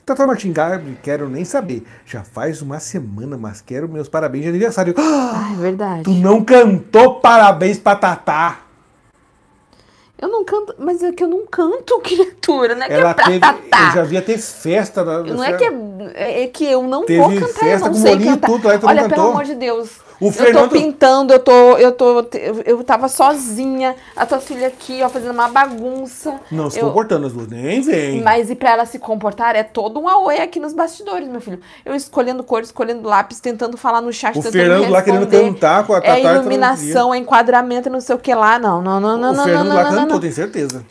Tata tá Martin Garbi, quero nem saber. Já faz uma semana, mas quero meus parabéns de aniversário. [GASPS] Ah, é verdade. Tu não cantou parabéns pra Tatá. Eu não canto, mas é que eu não canto, [LAUGHS] criatura, né? Ela que é teve, Eu já via ter festa. Na, não é que é, é, que eu não teve vou cantar, festa eu não com sei cantar. Tudo, lá, Olha, pelo amor de Deus, o Fernando... Eu tô pintando, eu tô. Eu tô. Eu tava sozinha, a tua filha aqui, ó, fazendo uma bagunça. Não, se eu... comportando, as duas nem vem. Mas e pra ela se comportar é todo um aoe aqui nos bastidores, meu filho. Eu escolhendo cor, escolhendo lápis, tentando falar no chat, o tentando Fernando lá querendo cantar com a Catar. É iluminação, é enquadramento, não sei o que lá. Não, não, não, não, o não. O Fernando não, lá não, cantou, não. tenho certeza.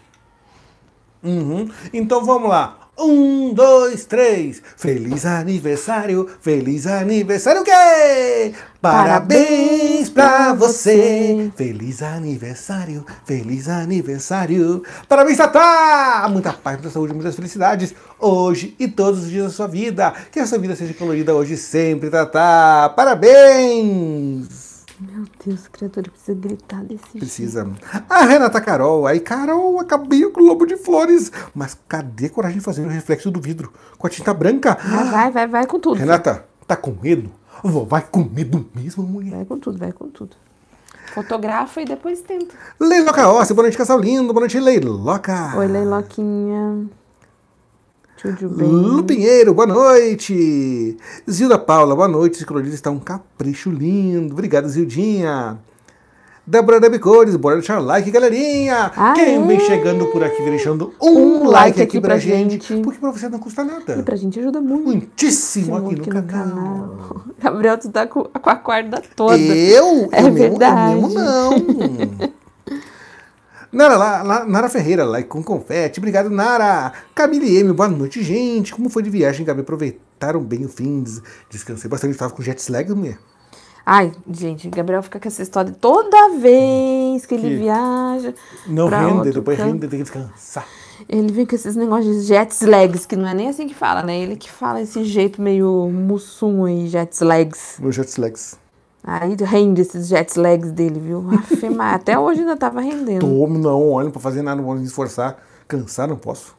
Uhum. Então vamos lá. Um, dois, três. Feliz aniversário, feliz aniversário, o quê? Parabéns pra você. Feliz aniversário, feliz aniversário. Parabéns, Tatá! Muita paz, muita saúde, muitas felicidades. Hoje e todos os dias da sua vida. Que a sua vida seja colorida hoje e sempre, Tatá. Parabéns! Meu Deus, criatura precisa gritar desse Precisa. Jeito. A Renata Carol. Aí, Carol, acabei com o lobo de flores. Mas cadê a coragem de fazer o reflexo do vidro? Com a tinta branca. Vai, vai, vai, vai com tudo. Renata, tá com medo? Vai com medo mesmo, mulher? Vai com tudo, vai com tudo. Fotografa e depois tenta. Leiloca, ó, boa noite, casal lindo. Boa noite, Leiloca. Oi, Leiloquinha. Lu Pinheiro, boa noite. Zilda Paula, boa noite. Esse está um capricho lindo. Obrigado, Zildinha. Débora Debicores, bora deixar like, galerinha! Aê! Quem vem chegando por aqui, deixando um, um like, like, aqui pra, pra gente, gente, porque pra você não custa nada. E pra gente ajuda muito. Muitíssimo, aqui, no, aqui canal. canal. [LAUGHS] Gabriel, tu tá com, a corda toda. Eu? É eu verdade. Mesmo, eu mesmo não. [LAUGHS] Nara, lá, lá, Nara Ferreira, lá com confete. Obrigado, Nara. Camille M, boa noite, gente. Como foi de viagem, Gabi? Aproveitaram bem o fim? Descansei bastante, estava com jet lag, mulher. Ai, gente, Gabriel fica com essa história toda vez que ele viaja. Não rende, depois rende, tem que descansar. Ele vem com esses negócios de jet lags, que não é nem assim que fala, né? Ele que fala esse jeito meio mussum e jet lags. Meu jet lags. Aí rende esses jet lags dele, viu? Afirmar, até hoje ainda tava rendendo. Tomo, não, olho pra fazer nada, não vou me esforçar. Cansar, não posso.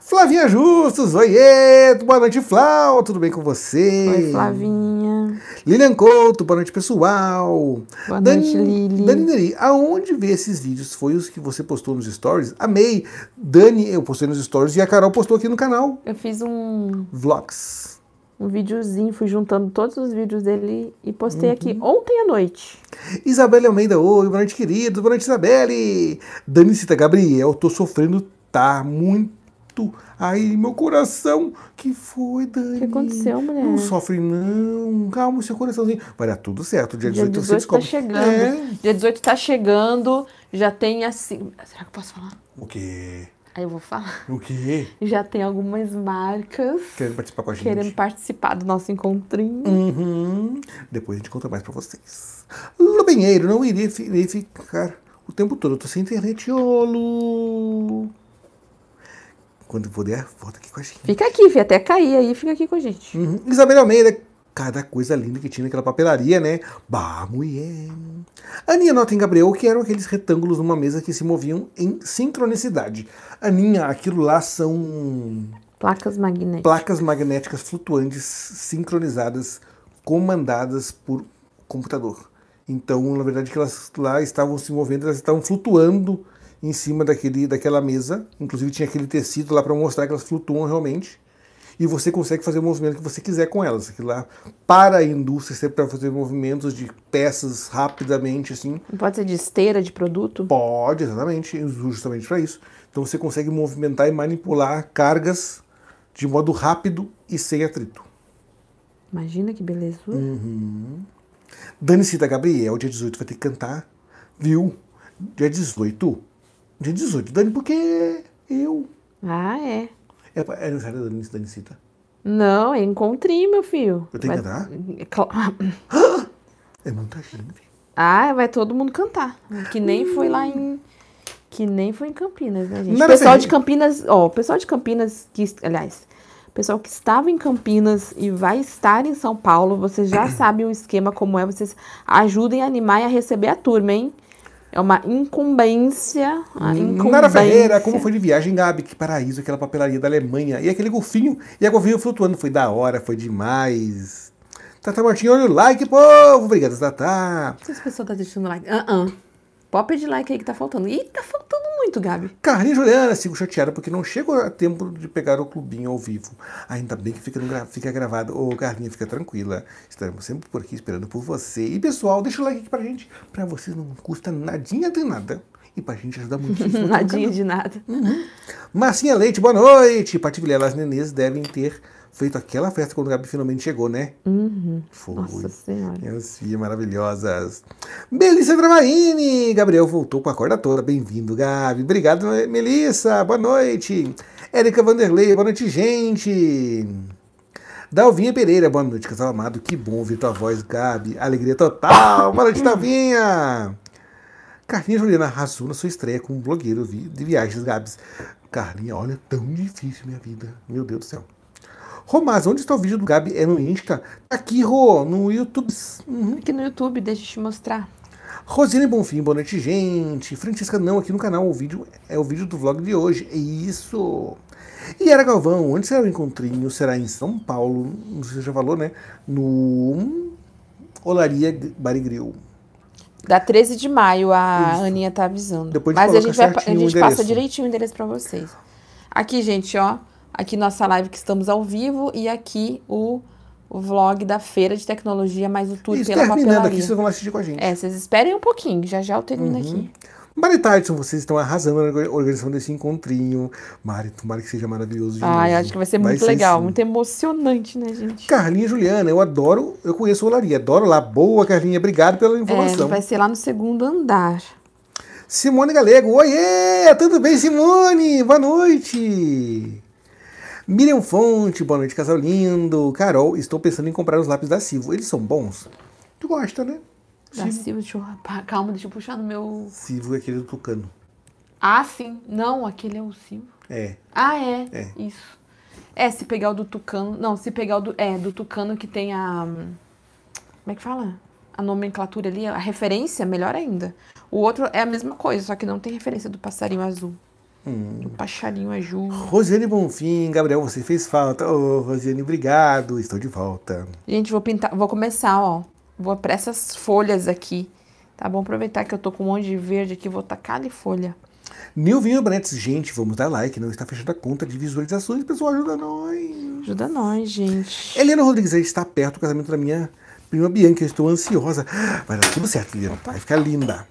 Flavinha Justus, oiê! Boa noite, Flau, tudo bem com você? Oi, Flavinha. Lilian Couto, boa noite, pessoal. Boa Dan... noite, Lili. Dani Neri, aonde vê esses vídeos? Foi os que você postou nos stories? Amei! Dani, eu postei nos stories e a Carol postou aqui no canal. Eu fiz um... Vlogs um videozinho, fui juntando todos os vídeos dele e postei uhum. aqui ontem à noite. Isabelle Almeida, oi, boa noite, queridos, boa noite, Isabelle. Danicita Gabriel, tô sofrendo, tá muito. aí meu coração, que foi, Dani? O que aconteceu, mulher? Não sofre, não. Calma, seu coraçãozinho. Vai dar tudo certo. Dia, dia 18, 18 você descobre. chegando. É. Dia 18 tá chegando. Já tem assim. Será que eu posso falar? O quê? Aí eu vou falar. O quê? [LAUGHS] Já tem algumas marcas. Querendo participar com a gente. Querendo participar do nosso encontrinho. Uhum. Depois a gente conta mais pra vocês. Lubinheiro, não iria, iria ficar o tempo todo. Eu tô sem internet, Olo. Quando puder, volta aqui com a gente. Fica aqui, viu? até cair aí, fica aqui com a gente. Uhum. Isabel Almeida, cada coisa linda que tinha naquela papelaria, né? Bah, mulher. Aninha nota em Gabriel que eram aqueles retângulos numa mesa que se moviam em sincronicidade. Aninha, aquilo lá são. Placas magnéticas. Placas magnéticas flutuantes, sincronizadas, comandadas por computador. Então, na verdade, que elas lá estavam se movendo, elas estavam flutuando em cima daquele, daquela mesa. Inclusive, tinha aquele tecido lá para mostrar que elas flutuam realmente e você consegue fazer o movimento que você quiser com elas. Aquilo lá, para a indústria, sempre é para fazer movimentos de peças rapidamente, assim. Pode ser de esteira, de produto? Pode, exatamente, justamente para isso. Então você consegue movimentar e manipular cargas de modo rápido e sem atrito. Imagina que beleza. Uhum. Dane-se da Gabriel, dia 18 vai ter que cantar, viu? Dia 18. Dia 18, Dani, porque eu. Ah, é. É, era o ensaio da Anicita. Não, eu é encontrei, meu filho. Eu tenho vai... que cantar? É, muita gente. [GASPS] É né, ah, vai todo mundo cantar. Que nem foi lá em. Que nem foi em Campinas, né, gente? O pessoal de Campinas, ó, o pessoal de Campinas, que, aliás, o pessoal que estava em Campinas e vai estar em São Paulo, vocês já [COUGHS] sabem o esquema como é, vocês ajudem a animar e a receber a turma, hein? É uma incumbência. Hum, incumbência. Nara Ferreira, como foi de viagem, Gabi, que paraíso, aquela papelaria da Alemanha. E aquele golfinho, e a golfinho flutuando. Foi da hora, foi demais. Tata Martins, olha o like, povo! obrigada Tata. As pessoas estão tá deixando like. Uh -uh. Pode pedir like aí que tá faltando. E tá faltando muito, Gabi. Carlinhos Juliana, sigo chateada porque não chego a tempo de pegar o clubinho ao vivo. Ainda bem que fica, gra fica gravado. Ô, Carlinhos, fica tranquila. Estaremos sempre por aqui esperando por você. E, pessoal, deixa o like aqui pra gente. Pra vocês não custa nadinha de nada. E pra gente ajudar muitíssimo. [LAUGHS] nadinha de nada. Uhum. Marcinha Leite, boa noite. Pati as nenês devem ter feito aquela festa quando o Gabi finalmente chegou, né? Uhum. Foi. Nossa Senhora. Minhas filhas maravilhosas. Melissa Travaini! Gabriel voltou com a corda toda. Bem-vindo, Gabi. Obrigado, Melissa. Boa noite. Érica Vanderlei, boa noite, gente. Dalvinha Pereira, boa noite, casal amado. Que bom ouvir tua voz, Gabi. Alegria total. Boa noite, Dalvinha. Carlinha Juliana arrasou na sua estreia como blogueiro de viagens, Gabs. Carlinha, olha, tão difícil minha vida. Meu Deus do céu. Romaz, onde está o vídeo do Gabi? É no Insta? Tá aqui, Rô, no YouTube. Uhum. Aqui no YouTube, deixa eu te mostrar. Rosine Bonfim, boa noite, gente. Francisca, não, aqui no canal o vídeo é o vídeo do vlog de hoje. É isso. E era Galvão, onde será o encontrinho? Será em São Paulo, não sei se já falou, né? No Olaria Barigril. Da 13 de maio, a isso. Aninha tá avisando. Depois Mas a gente, vai, a gente passa direitinho o endereço para vocês. Aqui, gente, ó. Aqui nossa live que estamos ao vivo e aqui o, o vlog da feira de tecnologia mais o tour Isso, pela terminando papelaria. aqui, vocês vão assistir com a gente. É, vocês esperem um pouquinho, já já eu termino uhum. aqui. Mari Tyson, vocês estão arrasando na organização desse encontrinho. Mari, tomara que seja maravilhoso. Ai, novo. acho que vai ser muito legal, muito emocionante, né, gente? Carlinha e Juliana, eu adoro, eu conheço o Olaria, adoro lá. Boa, Carlinha, obrigado pela é, informação. É, vai ser lá no segundo andar. Simone Galego, oiê! Tudo bem, Simone? Boa noite! Miriam Fonte, boa noite, casal lindo. Carol, estou pensando em comprar os lápis da Silva, Eles são bons? Tu gosta, né? Da Silva, deixa eu... Calma, deixa eu puxar no meu... Silva é aquele do Tucano. Ah, sim. Não, aquele é o Silva. É. Ah, é. É. Isso. É, se pegar o do Tucano... Não, se pegar o do... É, do Tucano que tem a... Como é que fala? a nomenclatura ali, a referência, melhor ainda. O outro é a mesma coisa, só que não tem referência do passarinho azul. Hum. O Pacharinho ajuda. Rosiane Bonfim, Gabriel, você fez falta. Ô, oh, Rosiane, obrigado. Estou de volta. Gente, vou pintar, vou começar, ó. Vou para essas folhas aqui. Tá bom? Aproveitar que eu tô com um monte de verde aqui, vou tacar de folha. Nilvinho Brantes gente, vamos dar like, não está fechando a conta de visualizações, pessoal, ajuda nós. Ajuda nós, gente. Helena Rodrigues, está perto do casamento da minha prima Bianca, eu estou ansiosa. Vai dar tudo certo, Helena, vai ficar linda.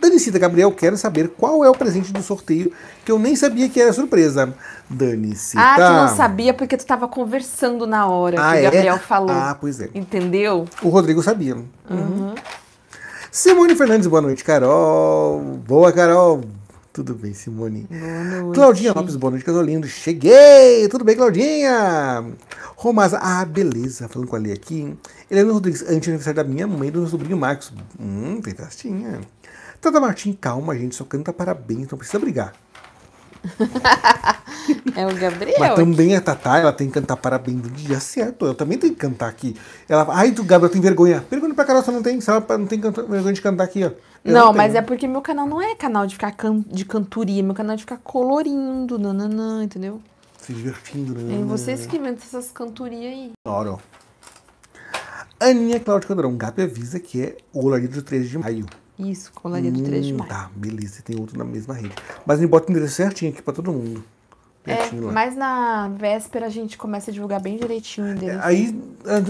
Dani Gabriel, quero saber qual é o presente do sorteio que eu nem sabia que era surpresa. Dani Ah, tu não sabia porque tu tava conversando na hora ah, que o é? Gabriel é? falou. Ah, pois é. Entendeu? O Rodrigo sabia. Uhum. uhum. Simone Fernandes, boa noite, Carol. Boa, Carol. Tudo bem, Simone? Boa noite. Claudinha Lopes, boa noite, Casolindo. Cheguei! Tudo bem, Claudinha? Romasa, ah, beleza. Falando com a Lê aqui. Helena Rodrigues, antes do aniversário da minha mãe e do meu sobrinho Marcos. Hum, tem festinha. Tata Martim, calma, gente, só canta parabéns, não precisa brigar. [LAUGHS] é o Gabriel. Mas também a Tatá, ela tem que cantar parabéns do dia certo. Eu também tenho que cantar aqui. Ela, ai, do Gabriel, tem vergonha. Pergunta pra Carol se não tem, se ela não tem vergonha de cantar aqui, ó. Eu não, não mas é porque meu canal não é canal de ficar can, de cantoria, meu canal é de ficar colorindo, nananã, entendeu? Se divertindo, né? É vocês que inventam essas cantorias aí. Adoro. Aninha Cláudia Caldeirão, Gabi avisa que é o horário do 13 de maio. Isso, colaria do 3 de hum, maio. Tá, beleza. Tem outro na mesma rede. Mas me bota o endereço certinho aqui pra todo mundo. É, mas na véspera a gente começa a divulgar bem direitinho o é, endereço. Aí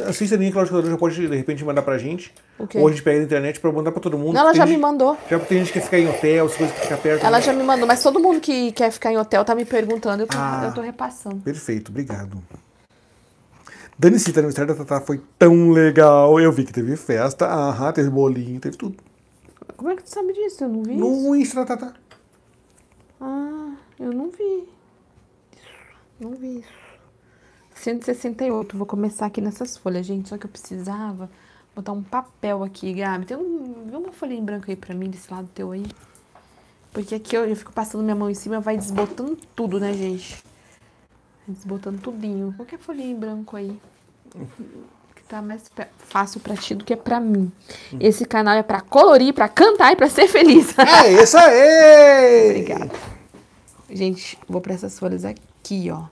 a Cicelinha que ela já pode, de repente, mandar pra gente. Okay. Ou a gente pega na internet pra mandar pra todo mundo. Não, ela tem já gente, me mandou. Já tem gente que quer ficar em hotel, as coisas que fica perto. Ela né? já me mandou, mas todo mundo que quer ficar em hotel tá me perguntando, eu tô, ah, eu tô repassando. Perfeito, obrigado. Dani Cita, no aniversário da Tatá foi tão legal. Eu vi que teve festa, aham, teve bolinho, teve tudo. Como é que tu sabe disso? Eu não vi No Insta, tá, tá, Ah, eu não vi. Não vi isso. 168, vou começar aqui nessas folhas, gente. Só que eu precisava botar um papel aqui, Gabi. Tem um, vê uma folhinha branca aí pra mim, desse lado teu aí. Porque aqui eu, eu fico passando minha mão em cima, vai desbotando tudo, né, gente? Desbotando tudinho. Qualquer é folhinha em branco aí tá mais fácil para ti do que para mim. Esse canal é para colorir, para cantar e para ser feliz. [LAUGHS] É isso aí! Obrigada. Gente, vou para essas folhas aqui, ó.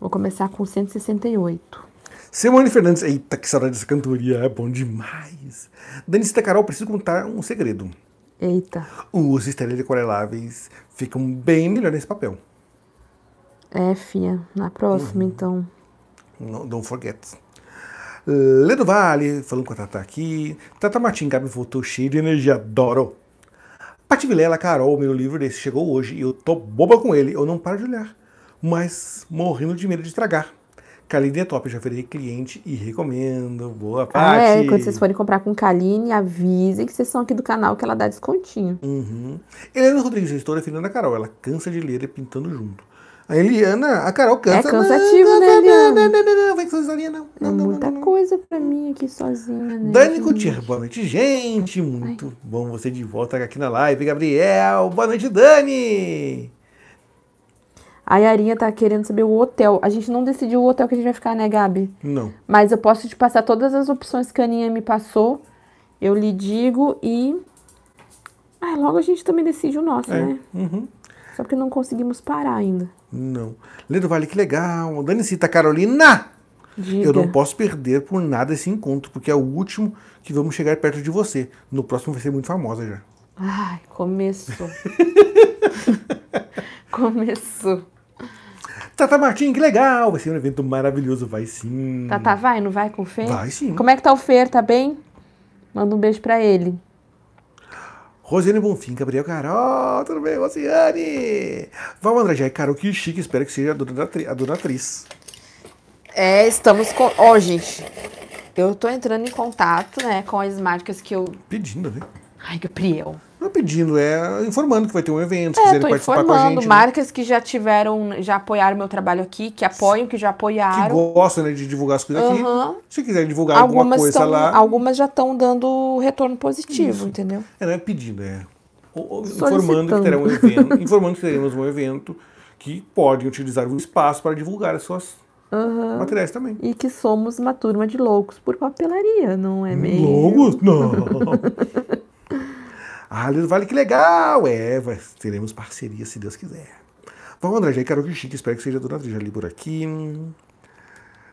Vou começar com 168. Simone Fernandes, eita, que saudade dessa cantoria, é bom demais. Danicita Carol, preciso contar um segredo. Eita. Os estrelas decoreláveis ficam bem melhor nesse papel. É, fia. Na próxima, uhum. então. No, don't forget. Eh, Ledo Vale, falando com a Tata aqui. Tata Martin Gabi voltou cheio de energia, adoro. Pati Vilela, Carol, meu livro desse chegou hoje e eu tô boba com ele, eu não paro de olhar, mas morrendo de medo de estragar. Kaline é top, já virei cliente e recomendo. Boa, parte. Ah, é, quando vocês forem comprar com Kaline, avisem que vocês são aqui do canal que ela dá descontinho. Uhum. Helena Rodrigues, gestora, filha da Carol. Ela cansa de ler e pintando junto. A Eliana, a Carol cansa. É cansativo, não, né, Eliana? Não, não, não, não, vai sozinha, não. É não, não muita coisa pra mim aqui sozinha, né? Dani Coutier, Coutinho, boa noite, gente. Muito Ai. bom você de volta aqui na live, Gabriel. Boa noite, Dani. A Yarinha tá querendo saber o hotel. A gente não decidiu o hotel que a gente vai ficar, né, Gabi? Não. Mas eu posso te passar todas as opções que a Aninha me passou. Eu lhe digo e... Ah, logo a gente também decide o nosso, é. né? Uhum. Só porque não conseguimos parar ainda. Não. Lê do Vale, que legal. Danicita Carolina! Diga. Eu não posso perder por nada esse encontro, porque é o último que vamos chegar perto de você. No próximo vai ser muito famosa já. Ai, começou. [LAUGHS] começou. Tata Martins, que legal! Vai ser um evento maravilhoso, vai sim. Tata, vai, não vai com o Fer? Vai sim. Como é que tá o Fer, tá bem? Manda um beijo pra ele. Rosiane Bonfim, Gabriel Carol, tudo bem, Rosiane? Vamos, André cara, o que chique, espero que seja a dona, a dona atriz. É, estamos com. Ó, oh, gente, eu tô entrando em contato, né, com as marcas que eu. Pedindo, né? Ai, Gabriel. Não é pedindo, é informando que vai ter um evento, se é, quiserem participar com a gente. Né? marcas né? que já tiveram, já apoiaram meu trabalho aqui, que apoiam, que já apoiaram. Que gostam né, de divulgar as coisas uhum. aqui. Se quiserem divulgar algumas alguma coisa tão, lá. Algumas já estão dando retorno positivo, Isso. entendeu? É, não é pedindo, é. informando que um evento, informando que teremos um evento que podem utilizar o espaço para divulgar as suas Uhum. Materiais também. E que somos uma turma de loucos por papelaria, não é mesmo? Loucos? Não! [LAUGHS] Ah, Lido Vale, que legal! É, vai, teremos parceria se Deus quiser. Vamos, André, já quero que Chique, espero que seja durado. já li por aqui.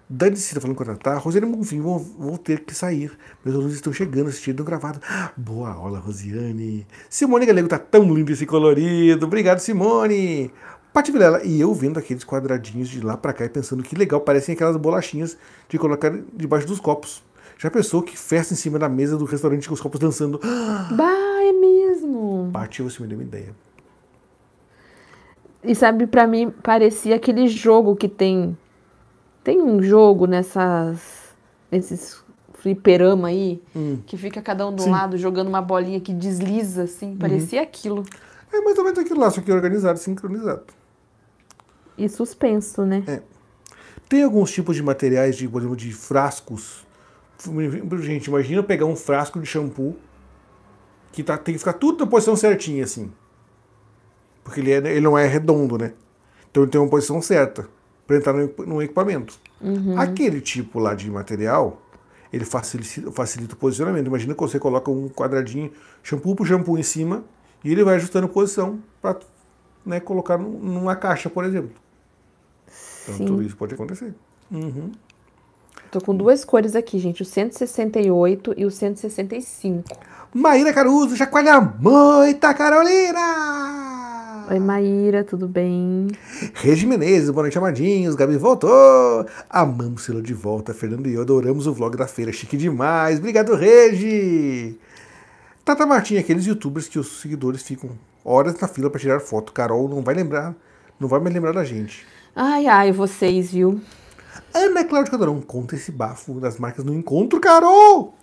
Dani Cida tá falando com a Tatá. Rosiane Bonfim, vou, vou, ter que sair. Meus alunos estão chegando, assistindo gravado. Boa aula, Rosiane. Simone Galego tá tão lindo esse colorido. Obrigado, Simone. Pati Vilela e eu vendo aqueles quadradinhos de lá para cá e pensando que legal, parecem aquelas bolachinhas de colocar debaixo dos copos. Já pensou que festa em cima da mesa do restaurante com os copos dançando? [GASPS] Bah, é mesmo. Partiu, você me deu uma ideia. E sabe, para mim parecia aquele jogo que tem. Tem um jogo nessas. nesses fliperama aí, hum. que fica cada um do Sim. lado jogando uma bolinha que desliza, assim. Uhum. Parecia aquilo. É mais ou menos aquilo lá, só que organizado, sincronizado. E suspenso, né? É. Tem alguns tipos de materiais, de, por exemplo, de frascos Gente, imagina pegar um frasco de shampoo que tá, tem que ficar tudo na posição certinha, assim. Porque ele, é, ele não é redondo, né? Então ele tem uma posição certa para entrar no, no equipamento. Uhum. Aquele tipo lá de material, ele facilita, facilita o posicionamento. Imagina que você coloca um quadradinho, shampoo por shampoo em cima, e ele vai ajustando a posição para né, colocar numa caixa, por exemplo. Então Sim. tudo isso pode acontecer. Uhum. Tô com duas cores aqui, gente. O 168 e o 165. Maíra Caruso, Moita, tá, Carolina! Oi, Maíra, tudo bem? Regi Menezes, boa noite, amadinhos. Gabi voltou! Amamos Silo de volta. Fernando e eu adoramos o vlog da feira. Chique demais. Obrigado, Regi! Tata Martinha, aqueles youtubers que os seguidores ficam horas na fila para tirar foto. Carol não vai lembrar, não vai mais lembrar da gente. Ai, ai, vocês, viu? Ana Cláudia Cadorão, conta esse bafo das marcas no encontro, Carol!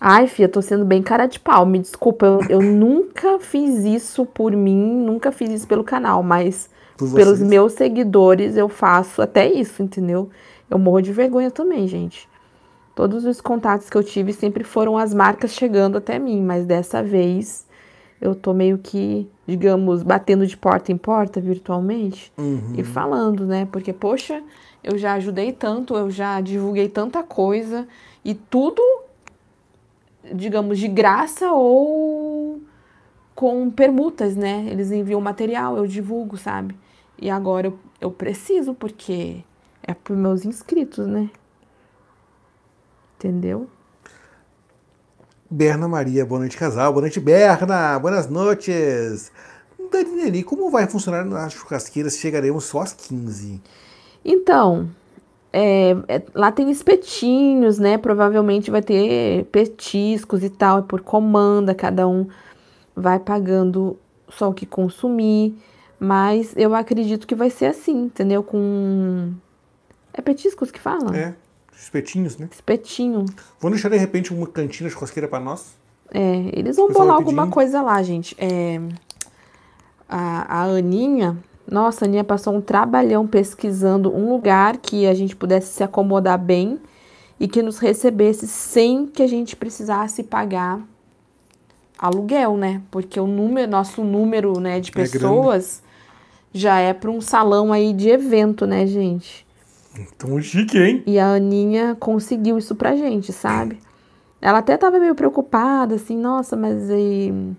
Ai, filha, tô sendo bem cara de pau. Me desculpa, eu, eu [LAUGHS] nunca fiz isso por mim, nunca fiz isso pelo canal, mas pelos meus seguidores eu faço até isso, entendeu? Eu morro de vergonha também, gente. Todos os contatos que eu tive sempre foram as marcas chegando até mim, mas dessa vez eu tô meio que, digamos, batendo de porta em porta virtualmente uhum. e falando, né? Porque, poxa, eu já ajudei tanto, eu já divulguei tanta coisa e tudo, digamos, de graça ou com permutas, né? Eles enviam material, eu divulgo, sabe? E agora eu, eu preciso porque é para meus inscritos, né? Entendeu? Berna Maria, boa noite casal, boa noite Berna, boas noites. Dani, como vai funcionar nas churrasqueiras? Chegaremos só às 15. Então, é, é, lá tem espetinhos, né? Provavelmente vai ter petiscos e tal, é por comanda, cada um vai pagando só o que consumir. Mas eu acredito que vai ser assim, entendeu? Com. É petiscos que fala? É, espetinhos, né? Espetinho. Vão deixar de repente uma cantina churrasqueira para nós? É, eles vão bolar alguma coisa lá, gente. É, a, a Aninha, nossa, a Aninha passou um trabalhão pesquisando um lugar que a gente pudesse se acomodar bem e que nos recebesse sem que a gente precisasse pagar aluguel, né? Porque o número, nosso número, né, de é pessoas é já é para um salão aí de evento, né, gente? Então chique, hein? E a Aninha conseguiu isso pra gente, sabe? Ela até tava meio preocupada, assim, nossa, mas aí e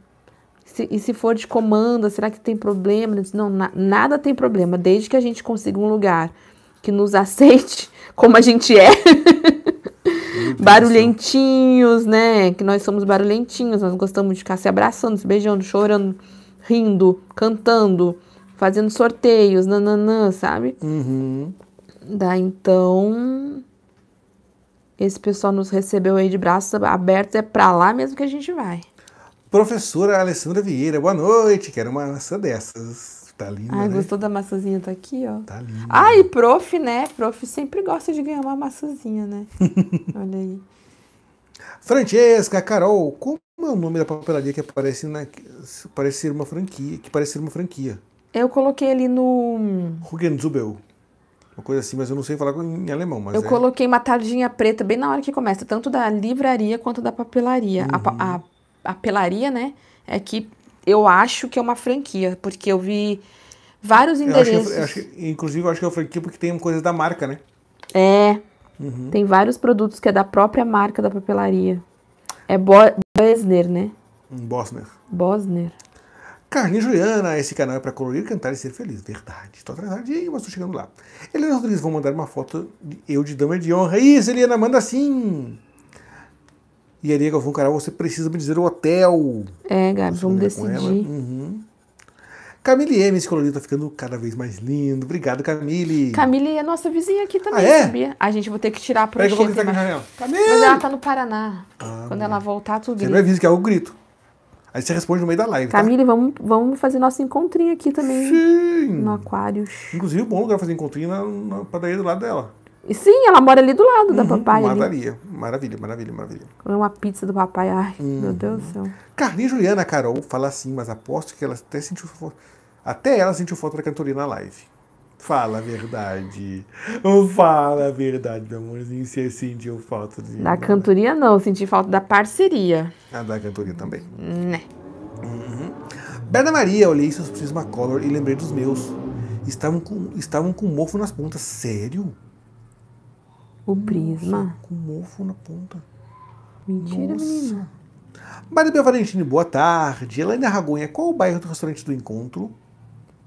se, e se for de comanda, será que tem problema? Não, na, nada tem problema, desde que a gente consiga um lugar que nos aceite [LAUGHS] como a gente é. barulhentinhos, né? Que nós somos barulhentinhos, nós gostamos de ficar se abraçando, se beijando, chorando, rindo, cantando, fazendo sorteios, nananã, sabe? Uhum. Da então. Esse pessoal nos recebeu aí de braços abertos, é pra lá mesmo que a gente vai. Professora Alessandra Vieira, boa noite. Quero uma maçã dessas. Tá linda. Ai, né? gostou da maçãzinha? Tá aqui, ó. Tá linda. Ah, e prof, né? Prof sempre gosta de ganhar uma maçãzinha, né? [LAUGHS] Olha aí. Francesca, Carol, como é o nome da papelaria que aparece na. Parece ser uma franquia. Que parece ser uma franquia. Eu coloquei ali no. Hugenzubel. Uma coisa assim, mas eu não sei falar em alemão. Mas eu é... coloquei uma tardinha preta bem na hora que começa, tanto da livraria quanto da papelaria. Uhum. a, a apelaria, né? É que eu acho que é uma franquia, porque eu vi vários endereços. Eu acho que, é acho que, inclusive, eu acho que é uma franquia porque tem coisa da marca, né? É. Uhum. Tem vários produtos que é da própria marca da papelaria. É Bo Bosner, né? Hum, Bosner. Bosner. Carne Juliana, esse canal é para colorir, cantar e ser feliz. Verdade. Estou atrasado, mas estou chegando lá. É eles Rodrigues, vou mandar uma foto de eu de dama de honra. Isso, Eliana, manda sim! E aí, Lia Galvão Carol, você precisa me dizer o hotel. É, Gabi, vamos decidir. Uhum. Camille M, esse colorido tá ficando cada vez mais lindo. Obrigado, Camille. Camille é nossa vizinha aqui também, ah, é? sabia? A gente vou ter que tirar a prancheta. Pega tá mas... Camille! Mas ela tá no Paraná. Ah, Quando ela voltar, tu grita. Você não avisa que é o grito. Aí você responde no meio da live, tá? Camille, tá? vamos, vamos fazer nosso encontrinho aqui também. Sim! No Aquários. Inclusive, bom lugar fazer encontrinho é na, na padaria do lado dela. E sim, ela mora ali do lado uhum, da papai. Maravilha, maravilha, maravilha, maravilha. Comer uma pizza do papai, ai, uhum. meu Deus do uhum. céu. Carlinha Juliana, Carol, fala assim, mas aposto que ela até sentiu Até ela sentiu falta da cantorina na live. Fala a verdade. Fala a verdade, meu amorzinho. Você sentiu falta de. Da cantoria, não. Eu senti falta da parceria. Ah, da cantoria também. Né. Uhum. Berna Maria, olhei seus prismacolor e lembrei dos meus. Estavam com, estavam com mofo nas pontas. Sério? O Nossa, prisma. Hum, com mofo na ponta. Mentira, Nossa. menina. Maribel Valentini, boa tarde. Elaine Ragunha, qual o bairro do restaurante do encontro?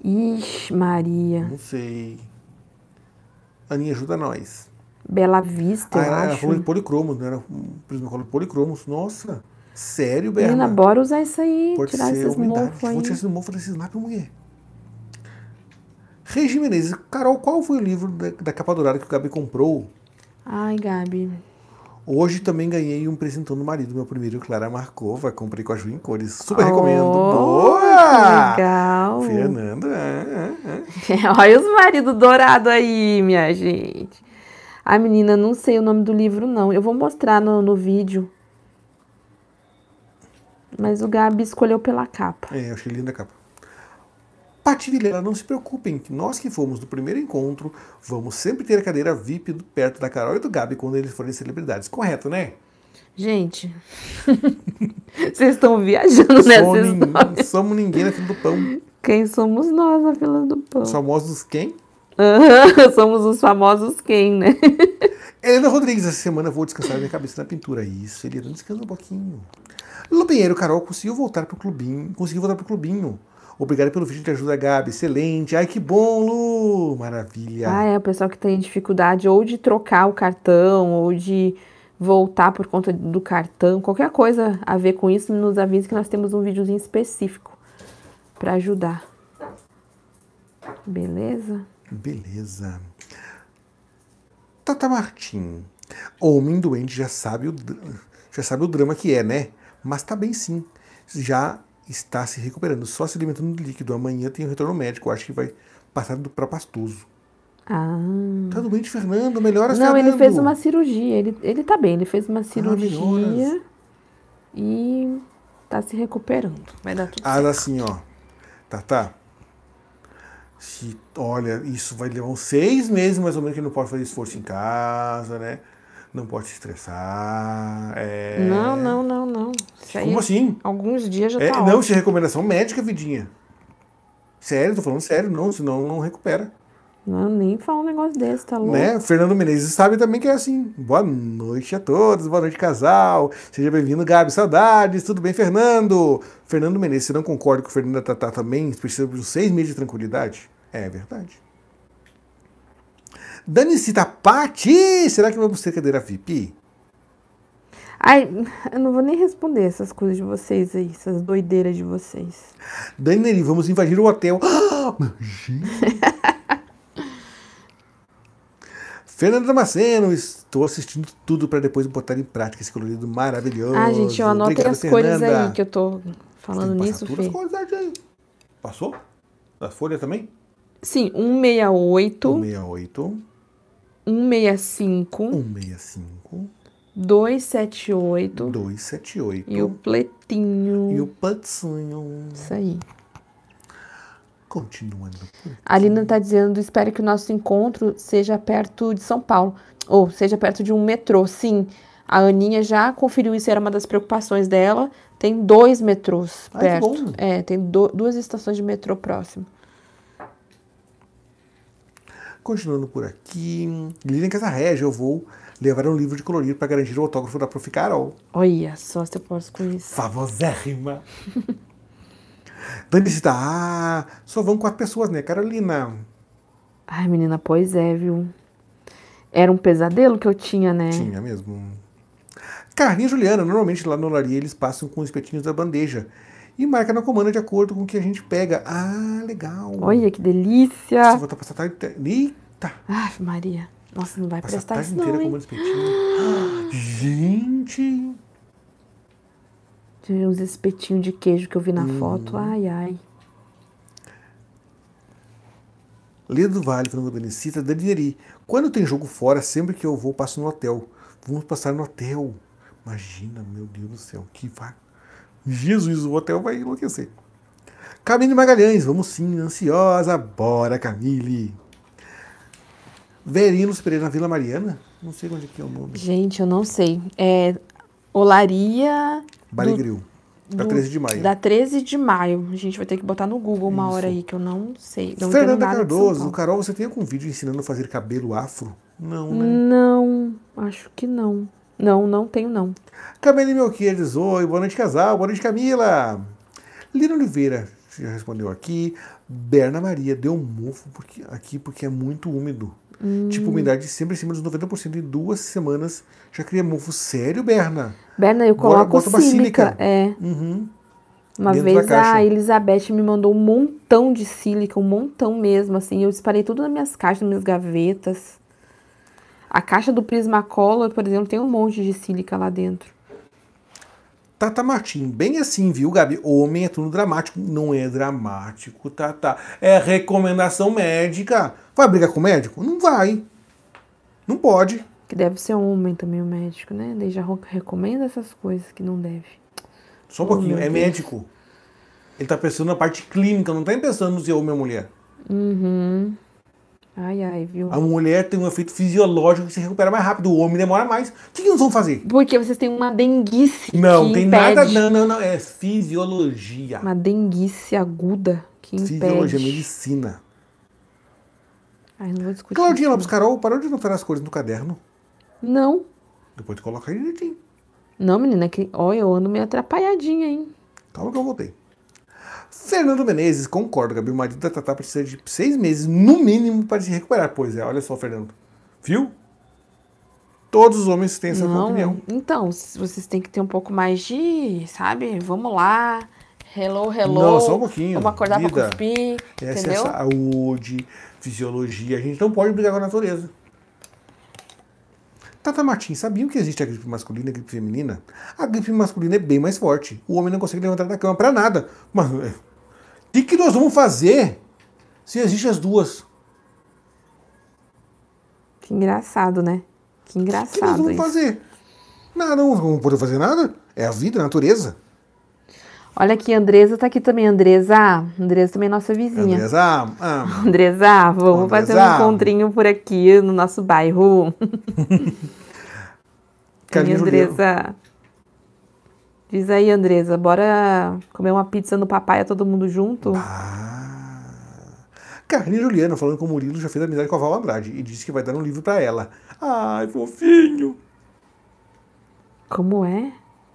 Ixi, Maria. Não sei. Aninha, ajuda nós. Bela Vista, ah, eu era, acho. Ela falou de policromos, não era um prismacolor policromos. Nossa, sério, Bela? Menina, bora usar isso aí, Pode tirar esses mofos aí. Vou tirar esses mofos desses mapas, mulher. Regi Menezes, Carol, qual foi o livro da, da capa dourada que o Gabi comprou? Ai, Gabi. Hoje também ganhei um presentão do marido, meu primeiro, Clara Marcova. Comprei com a Ju em cores. Super oh, recomendo. Boa! Legal. Fernando. É, é, é. [LAUGHS] Olha os maridos dourados aí, minha gente. A menina, não sei o nome do livro, não. Eu vou mostrar no, no vídeo. Mas o Gabi escolheu pela capa. É, eu achei linda a capa. Pati Vilela, não se preocupem, que nós que fomos do primeiro encontro, vamos sempre ter a cadeira VIP perto da Carol e do Gabi quando eles forem celebridades. Correto, né? Gente, [LAUGHS] vocês estão viajando nessa Som história. somos ninguém na fila do pão. Quem somos nós na fila do pão? Os famosos quem? Uhum, [LAUGHS] somos os famosos quem, né? [LAUGHS] Helena Rodrigues, essa semana vou descansar minha cabeça na pintura. Isso, Helena, descansa um pouquinho. Lupinheiro, Carol, conseguiu voltar pro clubinho. Conseguiu voltar pro clubinho. Obrigado pelo vídeo de ajuda, Gabi. Excelente. Ai, que bom, Lu! Maravilha. Ah, é, o pessoal que tem dificuldade ou de trocar o cartão, ou de voltar por conta do cartão, qualquer coisa a ver com isso, nos avise que nós temos um videozinho específico para ajudar. Beleza? Beleza. Tata Martim. Homem doente já sabe o, já sabe o drama que é, né? Mas tá bem sim. Já está se recuperando, só se alimentando de líquido. Amanhã tem um retorno médico, acho que vai passar para pastoso. Ah. Tá doente, Fernando, melhoras, Não, ele fez uma cirurgia, ele, ele tá bem, ele fez uma ah, cirurgia ah, e tá se recuperando. Vai dar tudo ah, certo. assim, ó. Tá, tá. Se, olha, isso vai levar uns seis meses mais ou menos que ele não pode fazer esforço em casa, né? não pode se estressar. É... Não, não, não, não. Isso Como aí, assim? Alguns dias já é, tá Não, isso é recomendação médica, vidinha. Sério, tô falando sério, não, senão não recupera. Não, nem fala um negócio desse, tá louco. Né? Fernando Menezes sabe também que é assim. Boa noite a todos, boa noite, casal. Seja bem-vindo, Gabi. Saudades, tudo bem, Fernando? Fernando Menezes, você não concorda que o Fernando Tatá tá também precisa de uns seis meses de tranquilidade? É verdade. Danicita, tá Pati, será que vamos ter cadeira VIP? Ai, eu não vou nem responder essas coisas de vocês aí, essas doideiras de vocês. Dani, vamos invadir o hotel. Ah, [GASPS] Fernanda Damasceno, estou assistindo tudo para depois botar em prática esse colorido maravilhoso. Ah, gente, eu anoto Obrigado, as Fernanda. coisas aí que eu tô falando nisso, Fê. Passou? As folhas também? Sim, 168. 168. 165. 165. 278. 278. E o pletinho. E o patinho. Isso aí. Continuando. A Lina tá dizendo: espero que o nosso encontro seja perto de São Paulo. Ou seja, perto de um metrô. Sim, a Aninha já conferiu isso, era uma das preocupações dela. Tem dois metrôs ah, é perto. É, tem do, duas estações de metrô próximo. Continuando por aqui, Lilian Casarregia, eu vou levar um livro de colorido para garantir o autógrafo da Prof. Carol. Olha, só se eu posso com isso. Famosérrima. [LAUGHS] Dani cita, ah, só vão quatro pessoas, né, Carolina? Ai, menina, pois é, viu? Era um pesadelo que eu tinha, né? Tinha mesmo. Carlinhos e Juliana, normalmente lá no Olaria eles passam com os espetinhos da bandeja e marca na comanda de acordo com o que a gente pega. Ah, legal. Olha que delícia. Nossa, vou estar passando a tarde. Eita! Ai, Maria. Nossa, não vai Passa prestar a tarde isso inteira não, comando espetinho. Ah, [GASPS] gente! Tem uns espetinhos de queijo que eu vi na hum. foto. Ai, ai. Ledo do Vale, Fernando Benicita, Danieri. Quando tem jogo fora, sempre que eu vou, passo no hotel. Vamos passar no hotel. Imagina, meu Deus do céu, que vaca. Jesus, o hotel vai enlouquecer. Camille Magalhães, vamos sim, ansiosa, bora Camille. Verinos Pereira na Vila Mariana? Não sei onde é que é o nome. Gente, eu não sei. É Olaria... Balegril. Do, da 13 de maio. Da 13 de maio. A gente vai ter que botar no Google uma Isso. hora aí, que eu não sei. Não Fernanda Cardoso, Carol, você tem algum vídeo ensinando a fazer cabelo afro? Não, né? Não, acho que não. Não, não tenho não. Camille Melquias diz oi, boa noite casal, boa noite Camila. Lina Oliveira já respondeu aqui. Berna Maria deu um mofo porque, aqui porque é muito úmido. Hum. Tipo, umidade sempre acima dos 90% em duas semanas já cria mofo. Sério, Berna? Berna, eu coloco Bora, uma sílica. É. Uhum. Uma Dentro vez a Elizabeth me mandou um montão de sílica, um montão mesmo, assim. Eu disparei tudo nas minhas caixas, nas minhas gavetas. A caixa do Prismacolor, por exemplo, tem um monte de sílica lá dentro. Tata Martim, bem assim, viu, Gabi? Homem é tudo dramático. Não é dramático, Tata. É recomendação médica. Vai brigar com o médico? Não vai. Não pode. Que deve ser homem também o médico, né? Desde a recomenda essas coisas que não deve. Só um pouquinho, oh, é médico. Ele tá pensando na parte clínica, não tá pensando se é homem ou mulher. Uhum. Ai, ai, viu? A mulher tem um efeito fisiológico que se recupera mais rápido, o homem demora mais. O que, que nós vamos fazer? Porque vocês têm uma denguice. Não, tem impede. nada. Não, não, não. É fisiologia. Uma denguice aguda que impede. Fisiologia, medicina. Ai, não vou discutir. Claudinha Lopes Carol parou de anotar as coisas no caderno. Não. Depois tu coloca aí direitinho. Não, menina, é que... olha, eu ando meio atrapalhadinha, hein? Calma que eu voltei. Fernando Menezes concordo Gabi, o marido da Tatá precisa de seis meses, no mínimo, para se recuperar. Pois é, olha só, Fernando. Viu? Todos os homens têm essa Não, opinião. Então, vocês têm que ter um pouco mais de, sabe? Vamos lá. Hello, hello. Não, só um pouquinho. Vamos acordar para cuspir. Essa é entendeu? é saúde, fisiologia. A gente não pode brigar com a natureza. Tata Martins, sabiam que existe a gripe masculina e a gripe feminina? A gripe masculina é bem mais forte. O homem não consegue levantar da cama para nada. Mas o é, que, que nós vamos fazer se existem as duas? Que engraçado, né? Que engraçado. O que, que nós vamos isso. fazer? Nada, não vamos poder fazer nada. É a vida, a natureza. Olha aqui, Andresa tá aqui também, Andresa. Andresa também é nossa vizinha. Andresa, amo. Ah, ah. [LAUGHS] Andresa, vamos Andresa. fazer um encontrinho por aqui no nosso bairro. [LAUGHS] Carinha Andresa. Diz aí, Andresa, bora comer uma pizza no a todo mundo junto? Ah. Carlinha Juliana, falando com o Murilo, já fez amizade com a Val Andrade e disse que vai dar um livro para ela. Ai, fofinho! Como é?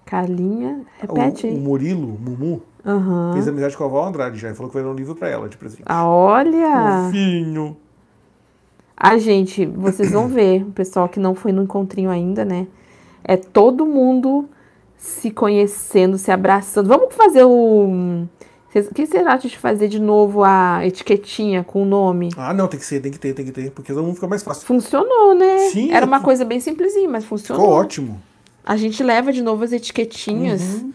Carlinha, repete. O, o Murilo, Mumu, uhum. fez amizade com a avó Andrade já e falou que vai dar um livro para ela de presente. Ah, olha! Fofinho! Ah, gente, vocês vão ver, o pessoal que não foi no encontrinho ainda, né? É todo mundo se conhecendo, se abraçando. Vamos fazer o. O que será de fazer de novo a etiquetinha com o nome? Ah, não, tem que ser, tem que ter, tem que ter, porque todo mundo fica mais fácil. Funcionou, né? Sim. Era uma coisa bem simplesinha, mas funcionou. Ficou ótimo a gente leva de novo as etiquetinhas. Uhum.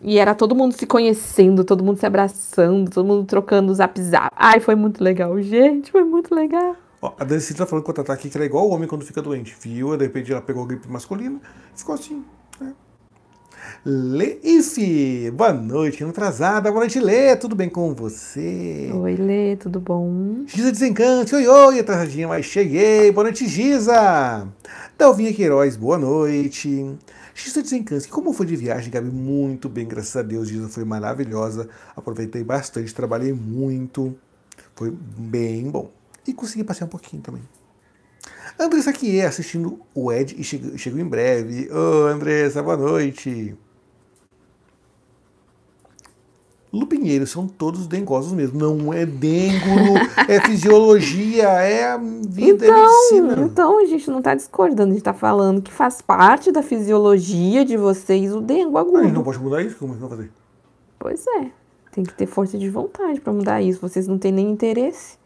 E era todo mundo se conhecendo, todo mundo se abraçando, todo mundo trocando zap zap. Ai, foi muito legal, gente, foi muito legal. Ó, a Dani tá falando que o Tatá aqui que era é igual o homem quando fica doente. Viu, de repente ela pegou a gripe masculina e ficou assim. Leife. Boa noite, não atrasada. Boa noite, Lê. Tudo bem com você? Oi, Lê. Tudo bom? Giza Desencante. Oi, oi. Atrasadinha, mas cheguei. Boa noite, Giza. Dalvinha Queiroz. Boa noite. Giza Desencante. Como foi de viagem, Gabi? Muito bem, graças a Deus. Giza foi maravilhosa. Aproveitei bastante, trabalhei muito. Foi bem bom. E consegui passear um pouquinho também. Andressa é assistindo o Ed e chegou, em breve. Ô, oh, Andressa, boa noite. Lupinheiros são todos dengosos mesmo. Não é dengo, [LAUGHS] é fisiologia, é a vida, é então, é medicina. Então, a gente não está discordando, a gente está falando que faz parte da fisiologia de vocês o dengo agudo. A gente não pode mudar isso? Como é que vai fazer? Pois é, tem que ter força de vontade para mudar isso. Vocês não têm nem interesse.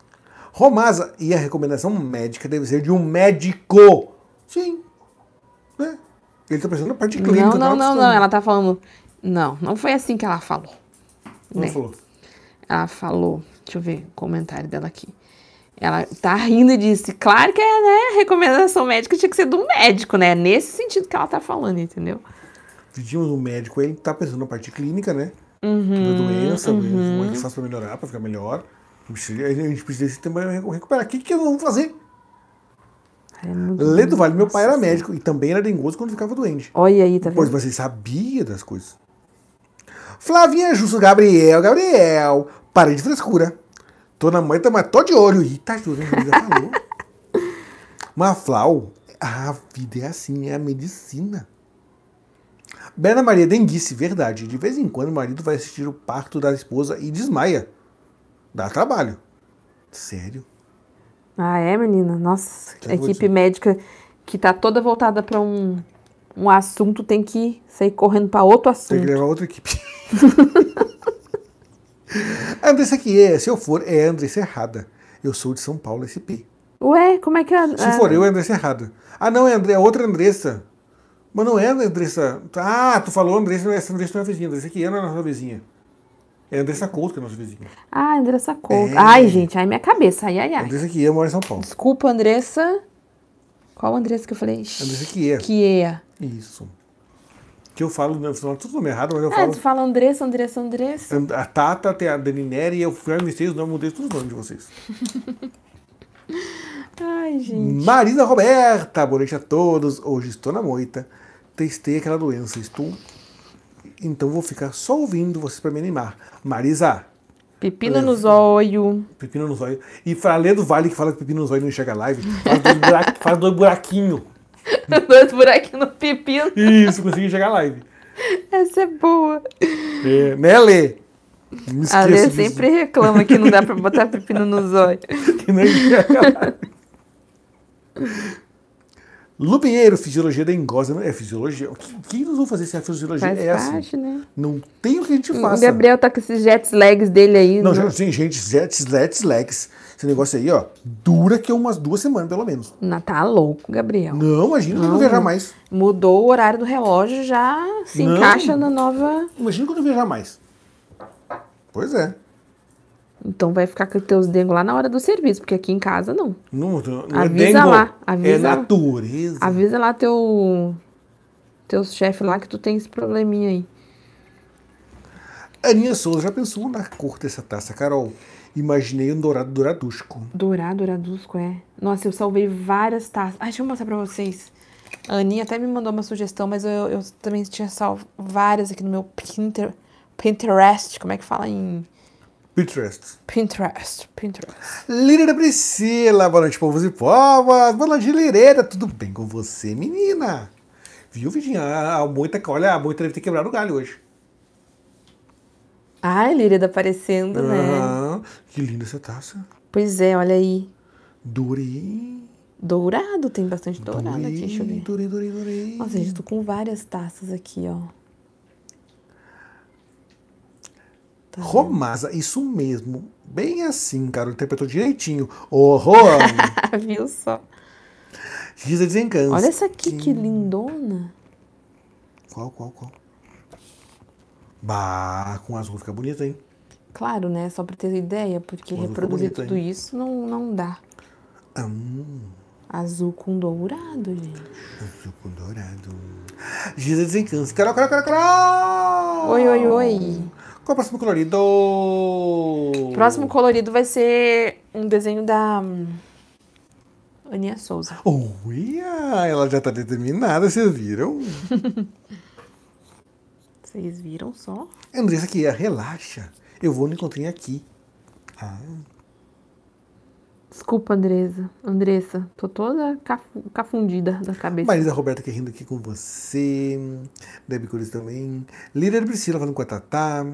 Romasa, e a recomendação médica deve ser de um médico. Sim. Né? Ele está pensando na parte clínica. Tá não, não, não, não. Ela está falando... Não, não foi assim que ela falou. Não né? falou. Ela falou, deixa eu ver o comentário dela aqui. Ela tá rindo e disse, claro que é, né? Recomendação médica tinha que ser do médico, né? É nesse sentido que ela tá falando, entendeu? Pedimos um médico, ele tá pensando na parte clínica, né? Uhum, da doença, uhum. como que faz pra melhorar, pra ficar melhor. A gente precisa também recuperar. O que, que vamos fazer? ledo Lê do Vale, meu pai era médico e também era dengoso quando ficava doente. Olha aí, tá vendo? Pois, mas ele sabia das coisas. Flavinha Justo Gabriel, Gabriel, parei de frescura. Tô na mãe, tá mas tô de olho. Ih, tá jurando, né, já falou. [LAUGHS] mas Flau, a vida é assim, é a medicina. Bela Maria Denguice, verdade. De vez em quando o marido vai assistir o parto da esposa e desmaia. Dá trabalho. Sério? Ah, é, menina? Nossa, equipe médica que tá toda voltada para um um assunto tem que sair correndo para outro assunto. Tem que levar outra equipe. [LAUGHS] Andressa que é, se eu for, é Andressa errada. Eu sou de São Paulo SP. Ué, como é que é? Se for eu, é Andressa errada. Ah, não, é, André, é outra Andressa. Mas não é Andressa. Ah, tu falou Andressa, essa Andressa não é a vizinha. Andressa que é a nossa vizinha. É a Andressa Couto que é a nossa vizinha. Ah, Andressa Couto. É. Ai, gente, ai minha cabeça, ai, ai, ai. Andressa que é, mora em São Paulo. Desculpa, Andressa. Qual Andressa que eu falei? Andressa que é. Que é. Isso. Que eu falo, eu falo tudo nome errado, mas eu ah, falo. Ah, tu fala Andressa, Andressa, Andressa. A Tata, tem a Danineri, e eu já mistei os nomes, mudei todos os nomes de vocês. [LAUGHS] Ai, gente. Marina Roberta, boa noite a todos. Hoje estou na moita. Testei aquela doença, estou. Então vou ficar só ouvindo vocês para me animar. Marisa, Pepina é. nos olhos. Pepina nos olhos. E pra do Vale que fala que pepino nos olhos não enxerga live, faz dois, buraco, [LAUGHS] faz dois buraquinhos. [LAUGHS] Dois buraquinhos no pepino. Isso, consegui chegar live. Essa é boa. É, né, Lê? a Lê disso. sempre reclama que não dá pra botar [LAUGHS] pepino nos olhos. Que não [LAUGHS] Lu fisiologia da engosa. Né? é fisiologia? O que, que nós vamos fazer se a fisiologia Faz é essa? Assim? Né? Não tem o que a gente faça. O Gabriel tá com esses jet lags dele aí. Não, não. Né? gente, jet, jet lags. Esse negócio aí, ó, dura que umas duas semanas, pelo menos. Não, tá louco, Gabriel. Não, imagina não, que eu não viajar mais. Mudou o horário do relógio, já se não, encaixa na nova. Imagina que eu não viajar mais. Pois é. Então vai ficar com os teus dengos lá na hora do serviço, porque aqui em casa não. Não, não, não é avisa é lá. Avisa, é natureza. Avisa lá teu, teus chefes lá que tu tem esse probleminha aí. Aninha Souza já pensou na cor dessa taça, Carol? imaginei um dourado douradusco. Dourado douradusco, é. Nossa, eu salvei várias taças. Ai, deixa eu mostrar pra vocês. A Aninha até me mandou uma sugestão, mas eu, eu também tinha salvo várias aqui no meu Pinterest. Como é que fala em... Pinterest. Pinterest. Pinterest. Lídera Priscila, boa noite, povos e povas. Boa noite, Lireira. Tudo bem com você, menina? Viu, Vidinha? A ah, moita, olha, a moita deve ter quebrado o galho hoje. Ai, Lirida aparecendo, uhum. né? Que linda essa taça. Pois é, olha aí. Durei. Dourado, tem bastante dourado durei, aqui, deixa eu ver. Durei, durei, durei. Nossa, gente, tô com várias taças aqui, ó. Tá Romasa, isso mesmo. Bem assim, cara, interpretou direitinho. Horror! [LAUGHS] Viu só? Giza Desencanto. Olha essa aqui, que hum. lindona. Qual, qual, qual? Bah, com azul fica bonita, hein? Claro, né? Só pra ter ideia, porque reproduzir tudo hein? isso não, não dá. Hum. Azul com dourado, gente. Azul com dourado. Giza desencança. Carol, Carol, Carol, Carol! Oi, oi, oi. Qual é o próximo colorido? O próximo colorido vai ser um desenho da hum, Aninha Souza. Olha, yeah. ela já tá determinada, vocês viram? [LAUGHS] Vocês viram só? Andressa aqui, ah, relaxa. Eu vou no encontrinho aqui. Ah. Desculpa, Andresa. Andressa, tô toda cafundida da cabeça. Marisa Roberta que rindo aqui com você. Debbie Cruz também. Líder Priscila falando com a Tatá.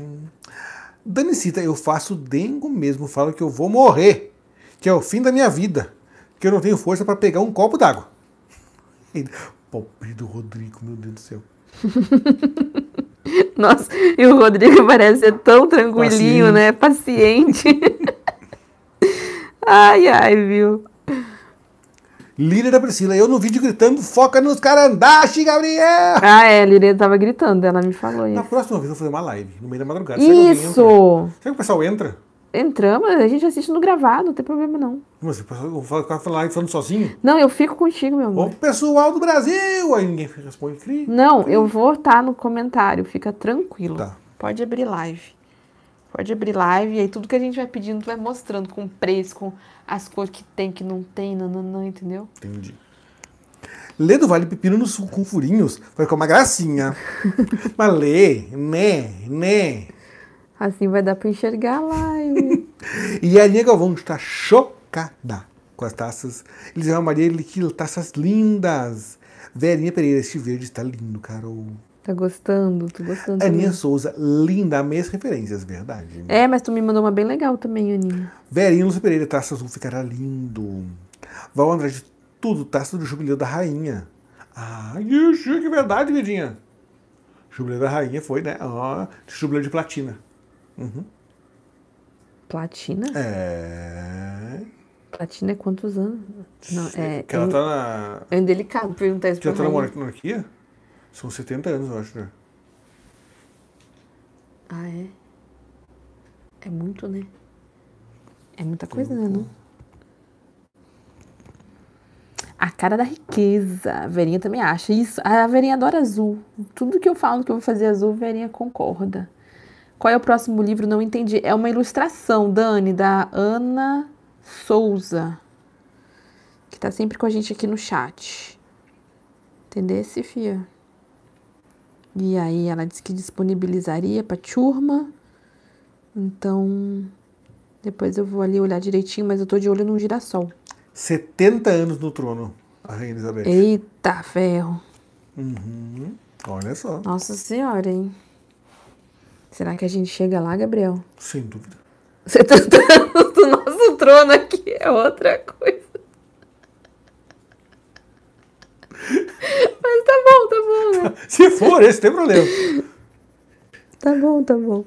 Danicita, eu faço dengo mesmo. Falo que eu vou morrer. Que é o fim da minha vida. Que eu não tenho força para pegar um copo d'água. [LAUGHS] Pobre do Rodrigo, meu Deus do céu. [LAUGHS] Nossa, e o Rodrigo parece ser tão tranquilinho, Paciente. né? Paciente. [LAUGHS] ai, ai, viu? Líria da Priscila, eu no vídeo gritando, foca nos carandaches, Gabriel! Ah, é, Líria tava gritando, ela me falou isso. Na próxima vez eu vou fazer uma live, no meio da madrugada. Isso! Será que, Será que o pessoal entra? Entramos, a gente assiste no gravado, não tem problema não. Mas eu falar falando sozinho? Não, eu fico contigo, meu amor. O pessoal do Brasil! Aí ninguém responde, cri. Não, cri. eu vou estar tá no comentário, fica tranquilo. Tá. Pode abrir live. Pode abrir live, e aí tudo que a gente vai pedindo, tu vai mostrando com preço, com as cores que tem, que não tem, não entendeu? Entendi. Lê do Vale Pepino no, com furinhos vai ficar uma gracinha. [LAUGHS] Mas lê, né, né. Assim vai dar pra enxergar a live. [LAUGHS] e a Aninha Galvão está show cada com as taças. Eliseu Maria que taças lindas. Verinha Pereira, este verde está lindo, Carol. Tá gostando, tô gostando. Aninha também. Souza, linda, as referências, verdade. É, mas tu me mandou uma bem legal também, Aninha. Verinha Lúcia Pereira, taça azul ficará lindo. Val Andrade, tudo, taça do jubileu da rainha. Ah, que verdade, Vidinha. Jubileu da rainha foi, né? Ó, jubileu de platina. Uhum. Platina? É. Latina é quantos anos? Não, é, que ela é tá na. É indelicado perguntar isso pra ela Já tá na monarquia? São 70 anos, eu acho, né? Ah, é? É muito, né? É muita coisa, né? Não? A cara da riqueza. A Verinha também acha isso. A Verinha adora azul. Tudo que eu falo que eu vou fazer azul, a Verinha concorda. Qual é o próximo livro? Não entendi. É uma ilustração, Dani, da Ana Souza, que tá sempre com a gente aqui no chat. Entendesse, fia? E aí ela disse que disponibilizaria pra turma. Então, depois eu vou ali olhar direitinho, mas eu tô de olho num girassol. 70 anos no trono, a Rainha Elizabeth. Eita, ferro. Uhum. Olha só. Nossa senhora, hein? Será que a gente chega lá, Gabriel? Sem dúvida. Você tá anos do nosso trono aqui é outra coisa. Mas tá bom, tá bom. Né? Se for, esse tem problema. Tá bom, tá bom.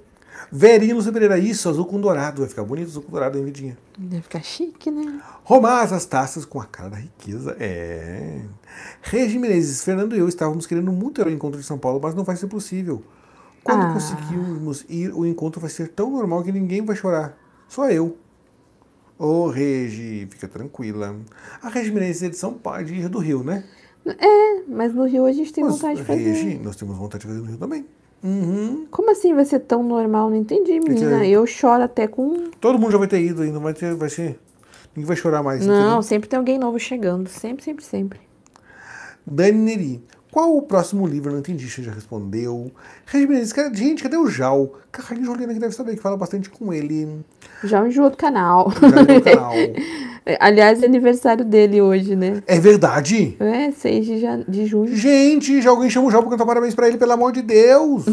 Verinho no Pereira, é isso, azul com dourado. Vai ficar bonito azul com dourado, hein, Vidinha? Vai ficar chique, né? Romás as taças com a cara da riqueza. É. Regi Menezes, Fernando e eu estávamos querendo muito ir ao encontro de São Paulo, mas não vai ser possível. Quando ah. conseguirmos ir, o encontro vai ser tão normal que ninguém vai chorar. Só eu. Ô, oh, Regi, fica tranquila. A Regi Menezes, de são pai de ir do Rio, né? É, mas no Rio a gente tem mas, vontade de fazer. Regi, nós temos vontade de fazer no Rio também. Uhum. Como assim vai ser tão normal? Não entendi, menina. Eu choro até com. Todo mundo já vai ter ido ainda, vai, ter, vai ser. Ninguém vai chorar mais. Não, entendeu? sempre tem alguém novo chegando. Sempre, sempre, sempre. Dani Neri. Qual o próximo livro? Não entendi, já respondeu. Regis gente, cadê o Jal? Carlinhos Juliana que deve saber, que fala bastante com ele. Jal enjoou outro canal. canal. [LAUGHS] É, aliás, é aniversário dele hoje, né? É verdade? É, 6 de, ja... de junho. Gente, já alguém chama o Jal pra cantar parabéns pra ele, pelo amor de Deus!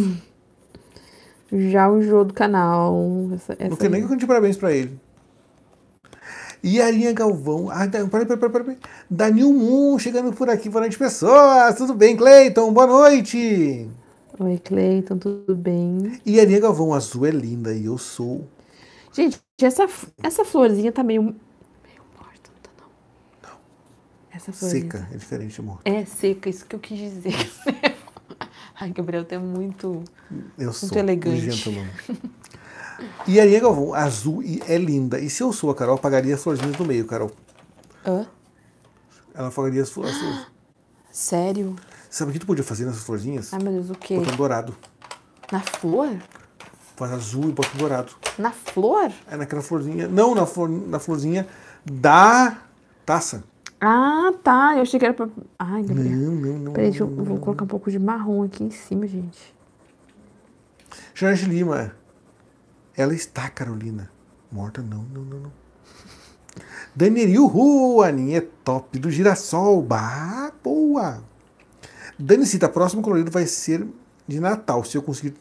[LAUGHS] Jal enjoou do canal. Essa, essa não quer nem que eu cante parabéns pra ele. E a Linha Galvão. Ah, peraí, peraí, peraí, Danil Moon chegando por aqui. falando de pessoas. Tudo bem, Cleiton? Boa noite. Oi, Cleiton, tudo bem? E a Linha Galvão azul é linda e eu sou. Gente, essa, essa florzinha tá meio. Morta, não tá não. Não. Essa florzinha. Seca, tá- é diferente, amor. É seca, isso que eu quis dizer. [LAUGHS] Ai, Gabriel, tu é muito. Eu muito sou. elegante. [LAUGHS] E a linha Galvão, azul, e é linda. E se eu sou a Carol, pagaria as florzinhas do meio, Carol. Hã? Ela pagaria as flores. [GASPS] Sério? Sabe o que tu podia fazer nessas florzinhas? Ai, meu Deus, o quê? Botão dourado. Na flor? Faz azul e botão dourado. Na flor? É naquela florzinha. Não, na, flor, na florzinha da taça. Ah, tá. Eu achei que era pra. Ai, Gabriel. Não, não, não. Peraí, deixa eu vou colocar um pouco de marrom aqui em cima, gente. Jorge Lima. Ela está, Carolina. Morta, não, não, não, não. Daniel, uhul, Aninha é top do girassol. Bah, boa. cita tá, próximo colorido vai ser de Natal. Se eu conseguir.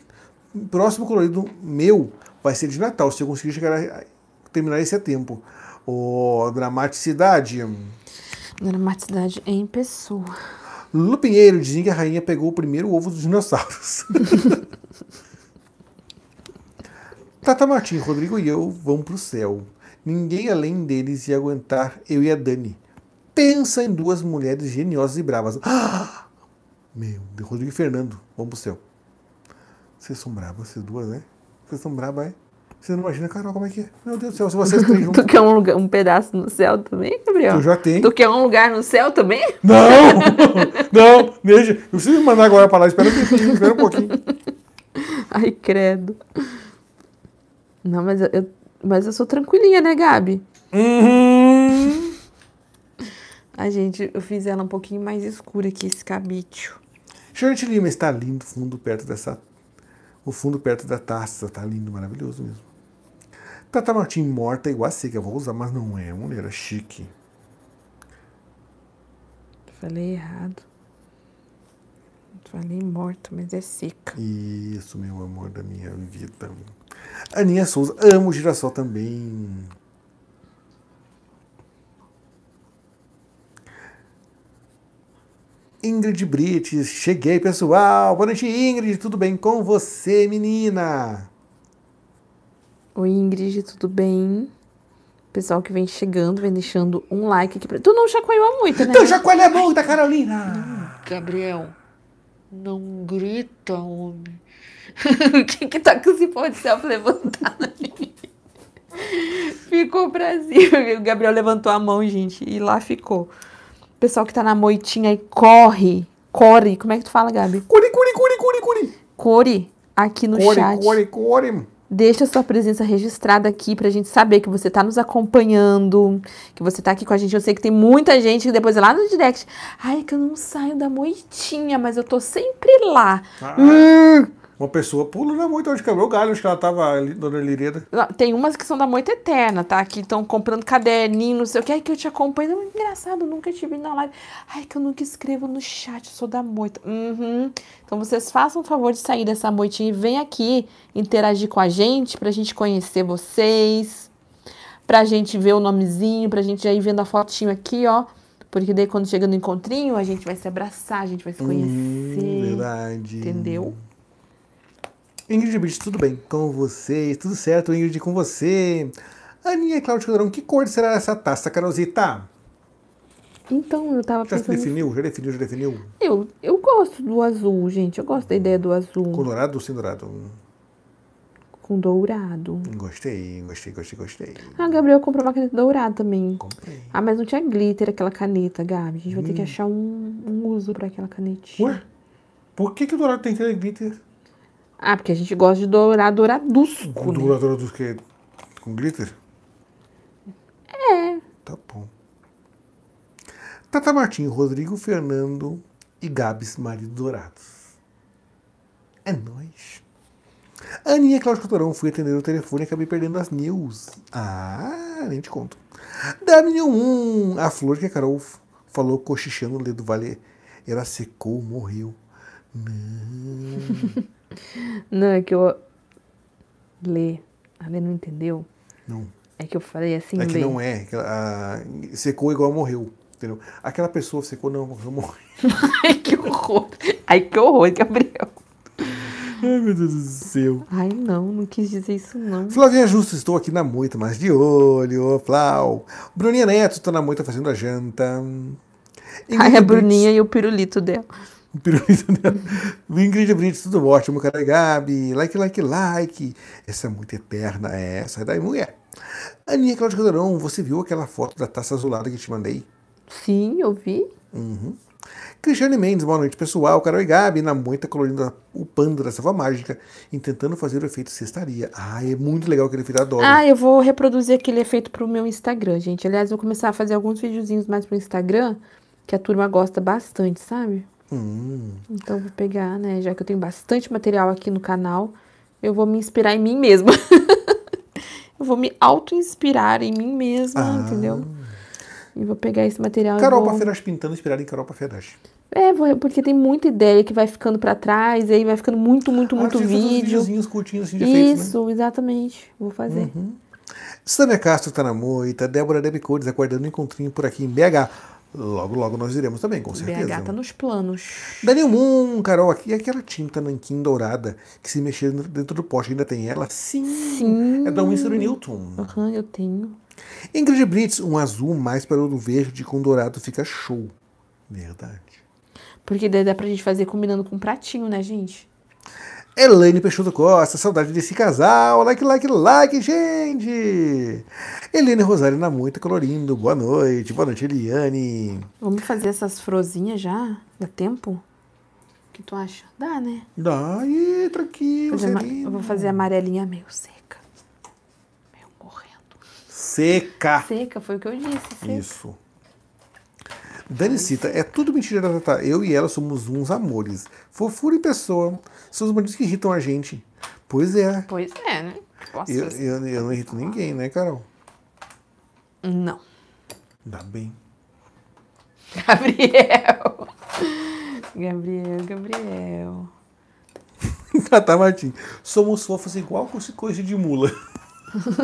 Próximo colorido meu vai ser de Natal. Se eu conseguir chegar a... terminar esse a tempo. Oh, dramaticidade. Dramaticidade em pessoa. Lupinheiro dizem que a rainha pegou o primeiro ovo dos dinossauros. [LAUGHS] Tata Martins, Rodrigo e eu vamos pro céu. Ninguém além deles ia aguentar eu e a Dani. Pensa em duas mulheres geniosas e bravas. Ah! [GASPS] Meu Deus, Rodrigo e Fernando, vamos pro céu. Vocês são bravas, vocês duas, né? Vocês são bravas, é? Você não imagina, Carol, como é que é? Meu Deus do céu, se vocês três [LAUGHS] juntos... Tu quer um, lugar, um pedaço no céu também, Gabriel? Eu já tenho. Tu quer um lugar no céu também? [LAUGHS] Não! [LAUGHS] não, veja, Eu preciso me mandar agora pra lá. Espera um pouquinho, espera um pouquinho. Ai, credo. Não, mas eu, mas eu sou tranquilinha, né, Gabi? Uhum. Ai, gente, eu fiz ela um pouquinho mais escura aqui, esse cabitio. gente Lima está lindo, fundo perto dessa. O fundo perto da taça. Tá lindo, maravilhoso mesmo. Tata Martim morta igual a seca. Vou usar, mas não é. Mulher, é chique. Falei errado. Falei morta, mas é seca. Isso, meu amor da minha vida. Aninha Souza, amo girassol também. Ingrid Brites, cheguei pessoal. Boa noite, Ingrid, tudo bem com você, menina? Oi, Ingrid, tudo bem? Pessoal que vem chegando, vem deixando um like aqui pra... Tu não chacoalhou muito, né? Tu chacoalha muito, Carolina! Gabriel, não grita, homem o [LAUGHS] que tá esse se de levantar levantado [LAUGHS] ali? Ficou o Brasil. O Gabriel levantou a mão, gente, e lá ficou. O pessoal que tá na moitinha aí corre. corre. Como é que tu fala, Gabi? Core, core, core, core, core. Core, aqui no chat. Core, core, core. Deixa sua presença registrada aqui pra gente saber que você tá nos acompanhando, que você tá aqui com a gente. Eu sei que tem muita gente que depois é lá no direct. Ai, é que eu não saio da moitinha, mas eu tô sempre lá. Ah. Hum. Uma pessoa pula na moita onde quebrou o galho, acho que ela tava, dona Lireda. Tem umas que são da moita eterna, tá? Que estão comprando caderninho, não sei o que. Ai, que eu te acompanho. Engraçado, nunca te vi na live. Ai, que eu nunca escrevo no chat, sou da moita. Uhum. Então vocês façam o favor de sair dessa moitinha e vem aqui interagir com a gente, pra gente conhecer vocês, pra gente ver o nomezinho, pra gente já ir vendo a fotinho aqui, ó. Porque daí quando chega no encontrinho, a gente vai se abraçar, a gente vai se uhum, conhecer. Hum, verdade. Entendeu? Ingrid Beach, tudo bem com vocês? Tudo certo, Ingrid, com você? Aninha Cláudia Calderão, que cor será essa taça, Carolzita? Então, eu tava já pensando... Já se definiu? Já definiu? Já definiu? Eu, eu gosto do azul, gente. Eu gosto da ideia do azul. Com dourado ou sem dourado? Com dourado. Gostei, gostei, gostei, gostei. Ah, Gabriel comprou uma caneta dourada também. Comprei. Ah, mas não tinha glitter aquela caneta, Gabi. A gente vai hum. ter que hum. achar um, um uso para aquela canetinha. Ué? Por que, que o dourado tem que ter glitter? Ah, porque a gente gosta de dourar douradusco. Né? Dourar douradusco é com glitter? É. Tá bom. Tata Martinho Rodrigo Fernando e Gabs Marido Dourados. É nóis. Aninha Cláudio Cotorão, fui atender o telefone e acabei perdendo as news. Ah, nem te conto. w um. a flor que a Carol falou cochichando o ledo Vale, ela secou, morreu. Não. [LAUGHS] Não, é que eu. Lê. A Lê não entendeu? Não. É que eu falei assim. É que lê. não é. A... Secou igual morreu. Entendeu? Aquela pessoa secou, não, morreu. [LAUGHS] Ai, que horror. Ai, que horror, Gabriel. Ai, meu Deus do céu. Ai, não, não quis dizer isso, não. Flavinha Justo, estou aqui na moita, mas de olho, Flau. Bruninha Neto, estou na moita fazendo a janta. Ingrid Ai, a Brits... Bruninha e o pirulito dela pirulito [LAUGHS] dela. Ingrid Brito, tudo ótimo, cara. Gabi, like, like, like. Essa é muito eterna, é essa é daí, mulher. Aninha Cláudia Caldeirão, você viu aquela foto da taça azulada que te mandei? Sim, eu vi. Uhum. Cristiane Mendes, boa noite pessoal, Carol e Gabi, na moita colorindo o panda da selva mágica, tentando fazer o efeito cestaria. Ah, é muito legal aquele efeito, adoro. Ah, eu vou reproduzir aquele efeito pro meu Instagram, gente. Aliás, vou começar a fazer alguns videozinhos mais pro Instagram, que a turma gosta bastante, sabe? Hum. Então vou pegar, né? Já que eu tenho bastante material aqui no canal, eu vou me inspirar em mim mesma. [LAUGHS] eu vou me auto-inspirar em mim mesma, ah. entendeu? E vou pegar esse material. Carol vou... Paferas pintando, inspirada em Carol Paferas. É, porque tem muita ideia que vai ficando para trás, e aí vai ficando muito, muito, ah, muito ah, vídeo. Uns curtinhos assim de efeitos, né? Isso, né? exatamente. Vou fazer. Uhum. Sânia Castro está na moita, Débora Debicodes aguardando um encontrinho por aqui em BH. Logo, logo nós iremos também, com certeza. BH tá nos planos. Daniel Moon, Carol, aqui é aquela tinta nanquim dourada que se mexeu dentro do poste ainda tem ela? Sim. Sim. É da Winsor Newton. Aham, uhum, eu tenho. Ingrid Brits, um azul mais para o verde com dourado fica show. Verdade. Porque daí dá pra gente fazer combinando com um pratinho, né, gente? Elaine Peixoto Costa, saudade desse casal, like, like, like, gente! Eliane Rosário na Moita Colorindo, boa noite, boa noite, Eliane. Vamos fazer essas frozinhas já? Dá tempo? O que tu acha? Dá, né? Dá, e tranquilo, Eu vou fazer a amarelinha meio seca. Meio morrendo. Seca! Seca, foi o que eu disse, seca. Isso. Dani cita é tudo mentira, tá, tá, tá? Eu e ela somos uns amores. Fofura e pessoa. São os bandidos que irritam a gente. Pois é. Pois é, né? Posso eu, eu, eu não irrito ninguém, né, Carol? Não. Dá bem. Gabriel. Gabriel, Gabriel. [LAUGHS] tá, tá, Martim. Somos fofos igual com esse coice de mula.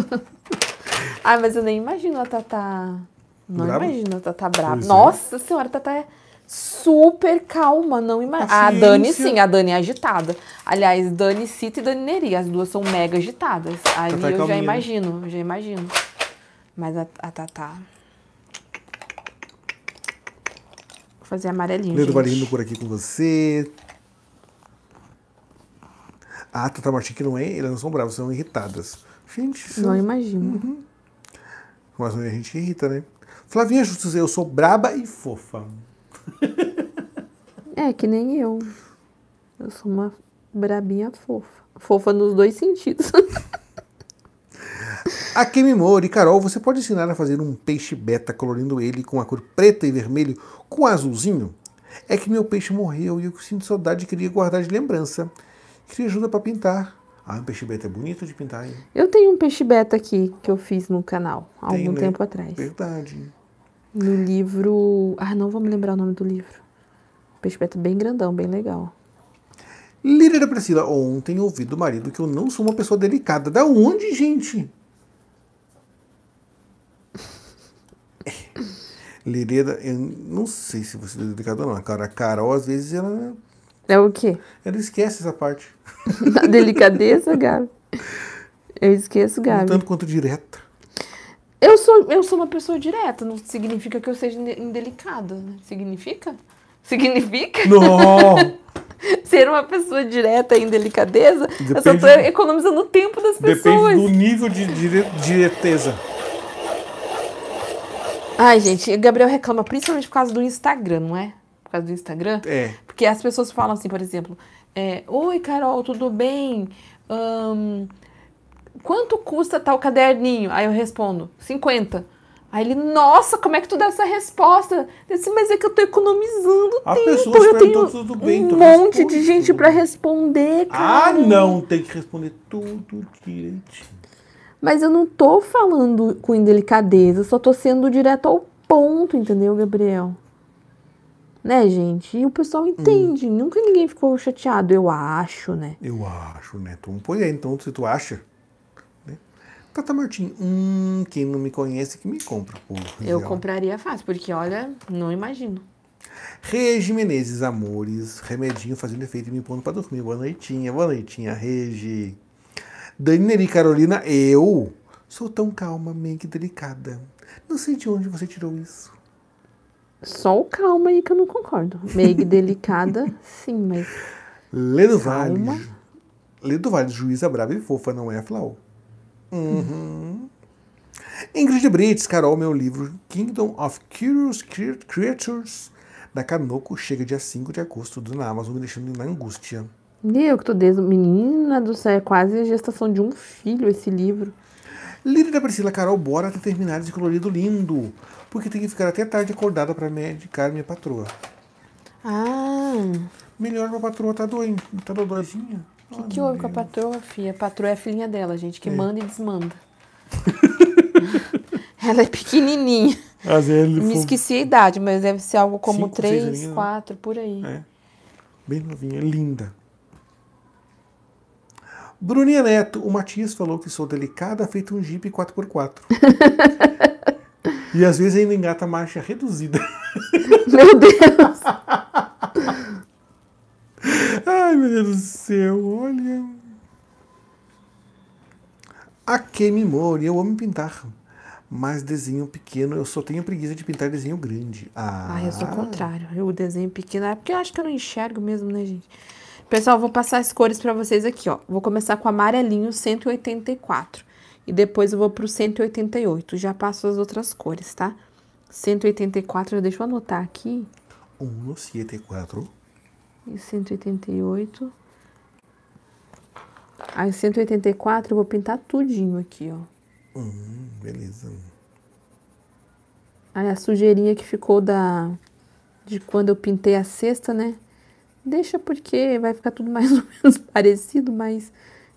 [LAUGHS] ah, mas eu nem imagino a Tatá não bravo? imagina, a Tata tá, tá brava. Pois é. Nossa é. senhora, a Tata é super calma, não imagina. Ah, a Dani sim, a Dani é agitada. Aliás, Dani Cita e Dani Neri, as duas são mega agitadas. Aí é eu calminha, já né? imagino, já imagino. Mas a, a Tatá... Vou fazer amarelinho, Leandro Valino por aqui com você. Ah, Tata Martins que não é, elas não são bravas, são irritadas. Gente, são... não é imagino. Uhum. Mas a gente irrita, né? Flavinha Justus, eu sou braba e fofa. É, que nem eu. Eu sou uma brabinha fofa. Fofa nos dois sentidos. [LAUGHS] A Mori, Carol, você pode ensinar a fazer um peixe beta colorindo ele com a cor preta e vermelho com azulzinho? É que meu peixe morreu e eu sinto saudade e queria guardar de lembrança. Queria ajuda para pintar. Ah, um peixe beta é bonito de pintar, hein? Eu tenho um peixe beta aqui que eu fiz no canal há Tem, algum né? tempo atrás. Verdade no livro. Ah, não vou me lembrar o nome do livro. Perspecto bem grandão, bem legal. Líder da Priscila, ontem ouvi do marido que eu não sou uma pessoa delicada. Da onde, gente? [LAUGHS] Lireira, eu não sei se você é delicada ou não, cara. A Carol, às vezes, ela. É o quê? Ela esquece essa parte. [LAUGHS] A delicadeza, Gabi? Eu esqueço, Gabi. Um tanto quanto direta. Eu sou, eu sou uma pessoa direta, não significa que eu seja indelicada, né? Significa? Significa? Não! [LAUGHS] Ser uma pessoa direta e indelicadeza, depende, eu só estou economizando o tempo das pessoas. Depende do nível de dire, direteza. Ai, gente, o Gabriel reclama principalmente por causa do Instagram, não é? Por causa do Instagram? É. Porque as pessoas falam assim, por exemplo, é, Oi, Carol, tudo bem? Um, quanto custa tal caderninho? Aí eu respondo, 50. Aí ele, nossa, como é que tu dá essa resposta? Eu disse, mas é que eu tô economizando tempo. Eu tenho tudo bem, um então monte de gente para responder, ah, cara. Ah, não, tem que responder tudo direitinho. Mas eu não tô falando com indelicadeza, eu só tô sendo direto ao ponto, entendeu, Gabriel? Né, gente? E o pessoal entende. Hum. Nunca ninguém ficou chateado, eu acho, né? Eu acho, né? Então, pois é, então se tu acha. Tata Martin, hum, quem não me conhece que me compra, porra. Eu compraria fácil, porque olha, não imagino. Regi Menezes, amores, remedinho fazendo efeito e me pondo pra dormir. Boa noitinha, boa noitinha, Regi. Dani Neri Carolina, eu sou tão calma, meio que delicada. Não sei de onde você tirou isso. Só o calma aí que eu não concordo. Meio delicada, [LAUGHS] sim, mas. Ledo Vale. Ledo Vale, juíza brava e fofa, não é, Flau? Uhum. Ingrid Brits, Carol, meu livro Kingdom of Curious Creatures da Canoco chega dia 5 de agosto na Amazon, me deixando na angústia. Meu, que tô desde menina do céu, é quase a gestação de um filho esse livro. Líder da Priscila Carol, bora até terminar esse colorido lindo, porque tem que ficar até tarde acordada para medicar minha patroa. Ah. Melhor minha patroa tá doente, tá dodózinha. O que, que houve Deus. com a patroa, filha? A patroa é a filhinha dela, gente, que é. manda e desmanda. [LAUGHS] ela é pequenininha. Às vezes Me foi... esqueci a idade, mas deve ser algo como Cinco, 3, 4, né? por aí. É. Bem novinha, linda. Bruninha Neto, o Matias falou que sou delicada, feito um Jeep 4x4. [LAUGHS] e às vezes ainda engata marcha reduzida. Meu Deus! [LAUGHS] Ai, meu Deus do céu, olha. A que me eu amo pintar. Mas desenho pequeno, eu só tenho preguiça de pintar desenho grande. Ah, ah eu sou o contrário. Eu desenho pequeno é porque eu acho que eu não enxergo mesmo, né, gente? Pessoal, vou passar as cores para vocês aqui, ó. Vou começar com amarelinho 184 e depois eu vou pro 188. Já passo as outras cores, tá? 184, deixa eu anotar aqui. 174 e 188. Aí, 184, eu vou pintar tudinho aqui, ó. Hum, beleza. Aí, a sujeirinha que ficou da... De quando eu pintei a cesta, né? Deixa porque vai ficar tudo [LAUGHS] mais ou menos parecido, mas...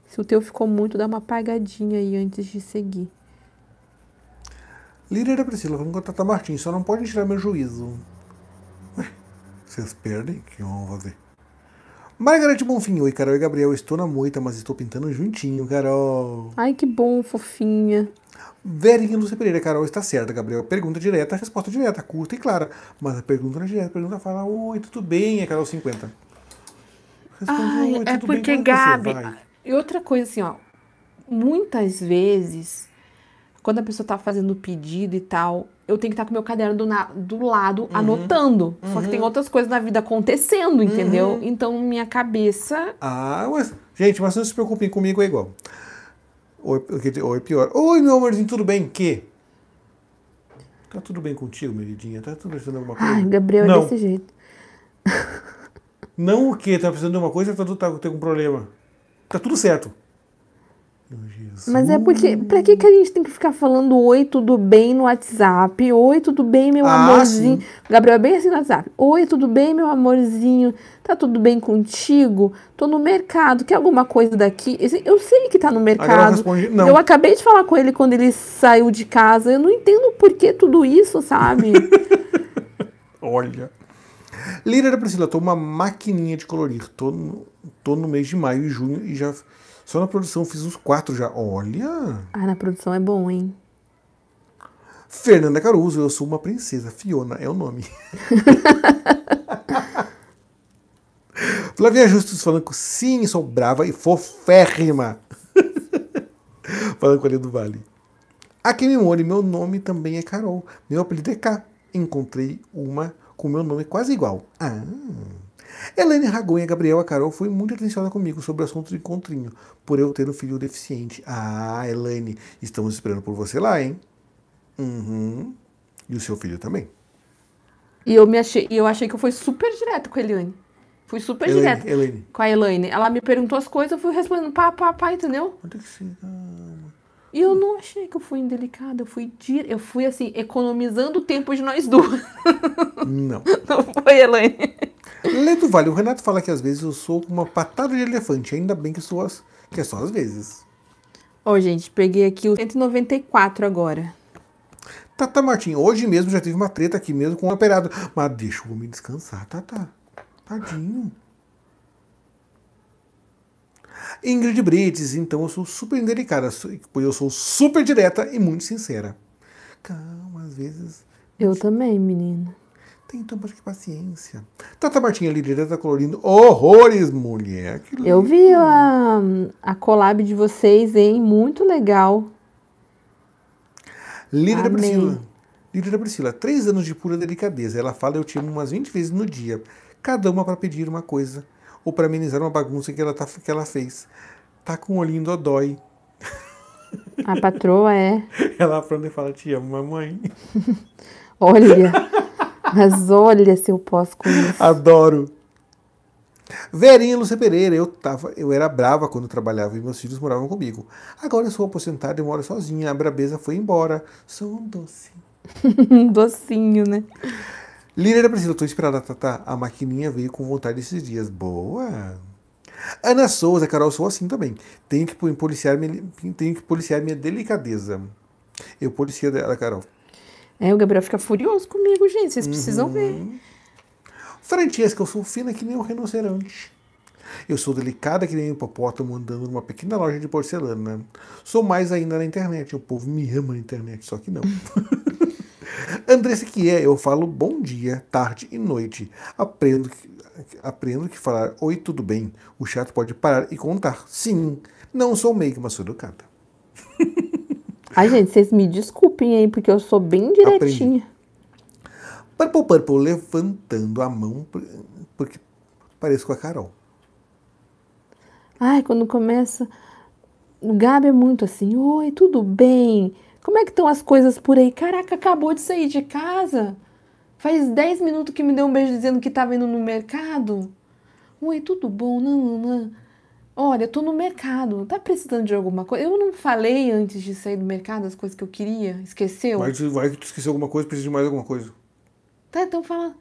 Se o teu ficou muito, dá uma apagadinha aí antes de seguir. Líder da Priscila, vamos contratar Martins, só não pode tirar meu juízo. Vocês perdem, o que vão fazer? Margaret Bonfim, oi Carol e Gabriel, estou na moita, mas estou pintando juntinho, Carol. Ai, que bom, fofinha. Verinha Lúcia Pereira, Carol, está certa, Gabriel. Pergunta direta, resposta direta, curta e clara. Mas a pergunta não é direta, a pergunta fala, oi, tudo bem, é Carol 50. Responde, Ai, é porque, bem, é Gabi... E outra coisa, assim, ó. Muitas vezes, quando a pessoa está fazendo o pedido e tal, eu tenho que estar com meu caderno do, na, do lado uhum. anotando. Uhum. Só que tem uhum. outras coisas na vida acontecendo, entendeu? Uhum. Então minha cabeça. Ah, mas. Gente, mas não se preocupem comigo, é igual. Ou, é pior. Oi, meu amorzinho, tudo bem? Que? Tá tudo bem contigo, Meridinha? Tá tudo precisando de alguma coisa? Ai, Gabriel é não. é desse jeito. Não o quê? Tá precisando de alguma coisa? Tá, tá, tá com problema. Tá tudo certo. Jesus. Mas é porque, pra que, que a gente tem que ficar falando oi, tudo bem no WhatsApp? Oi, tudo bem, meu ah, amorzinho. Sim. Gabriel é bem assim no WhatsApp. Oi, tudo bem, meu amorzinho. Tá tudo bem contigo? Tô no mercado. Quer alguma coisa daqui? Eu sei que tá no mercado. Responde, não. Eu acabei de falar com ele quando ele saiu de casa. Eu não entendo por que tudo isso, sabe? [LAUGHS] Olha. Líder da Priscila, tô uma maquininha de colorir. Tô no, tô no mês de maio e junho e já só na produção eu fiz os quatro já. Olha! Ah, na produção é bom, hein? Fernanda Caruso, eu sou uma princesa. Fiona é o nome. [LAUGHS] Flavinha Justus falando que sim, sou brava e foférrima. [LAUGHS] falando com a do Vale. Aqui me more, meu nome também é Carol. Meu apelido é K. Encontrei uma com meu nome quase igual. Ah. Helene Ragunha, Gabriel, a Carol foi muito atenciosa comigo sobre o assunto do encontrinho, por eu ter um filho deficiente. Ah, Helene, estamos esperando por você lá, hein? Uhum. E o seu filho também. E eu, me achei, eu achei que eu fui super direto com a Eliane. Fui super Elaine, direto Elaine. com a Elaine. Ela me perguntou as coisas, eu fui respondendo pá, pá, pá, entendeu? Onde que você... E eu não achei que eu fui indelicada, eu fui dire... eu fui assim, economizando o tempo de nós duas. Não. [LAUGHS] Não foi, Elaine. Lê do Vale, o Renato fala que às vezes eu sou uma patada de elefante, ainda bem que, as que é só às vezes. Ô, oh, gente, peguei aqui o 194 agora. Tata Martim, hoje mesmo já tive uma treta aqui mesmo com um operado. Mas deixa o homem descansar, Tata. Tadinho. Ingrid Brites, então eu sou super delicada, pois eu sou super direta e muito sincera. Calma, às vezes. Eu também, menina. Tem então bastante paciência. Tata Martinha Lirida tá colorindo horrores, mulher. Eu vi a, a collab de vocês, hein? Muito legal. Lirida Priscila. Lirida Priscila, três anos de pura delicadeza. Ela fala, eu te amo umas 20 vezes no dia. Cada uma para pedir uma coisa. Ou para amenizar uma bagunça que ela, tá, que ela fez. Tá com um olhinho dodói. A patroa é. [LAUGHS] Ela aprende e fala: Te amo, mamãe. [LAUGHS] Olha. Mas olha se eu posso com isso. Adoro. Verinha Lúcia Pereira, eu, tava, eu era brava quando trabalhava e meus filhos moravam comigo. Agora eu sou aposentada e moro sozinha. A brabeza foi embora. Sou um doce. [LAUGHS] um Docinho, né? Líder Priscila, tô inspirada, Tatá. A maquininha veio com vontade esses dias. Boa! Ana Souza, Carol, sou assim também. Tenho que policiar minha, tenho que policiar minha delicadeza. Eu policia dela, Carol. É, o Gabriel fica furioso comigo, gente. Vocês precisam uhum. ver. Francesca, eu sou fina que nem um rinoceronte. Eu sou delicada que nem um hipopótamo andando numa pequena loja de porcelana. Sou mais ainda na internet. O povo me ama na internet, só que não. [LAUGHS] Andressa que é, eu falo bom dia, tarde e noite. Aprendo que, aprendo que falar oi, tudo bem. O chato pode parar e contar. Sim, não sou meio, que uma educada. Ai, gente, vocês me desculpem aí, porque eu sou bem direitinha. Aprendi. Purple Purple levantando a mão, porque pareço com a Carol. Ai, quando começa. O Gabi é muito assim: Oi, tudo bem? Como é que estão as coisas por aí? Caraca, acabou de sair de casa. Faz 10 minutos que me deu um beijo dizendo que estava indo no mercado. Oi, tudo bom? Não, não, não. Olha, eu tô no mercado, tá precisando de alguma coisa? Eu não falei antes de sair do mercado as coisas que eu queria, esqueceu? Vai, vai que tu esqueceu alguma coisa, precisa de mais alguma coisa. Tá, então fala.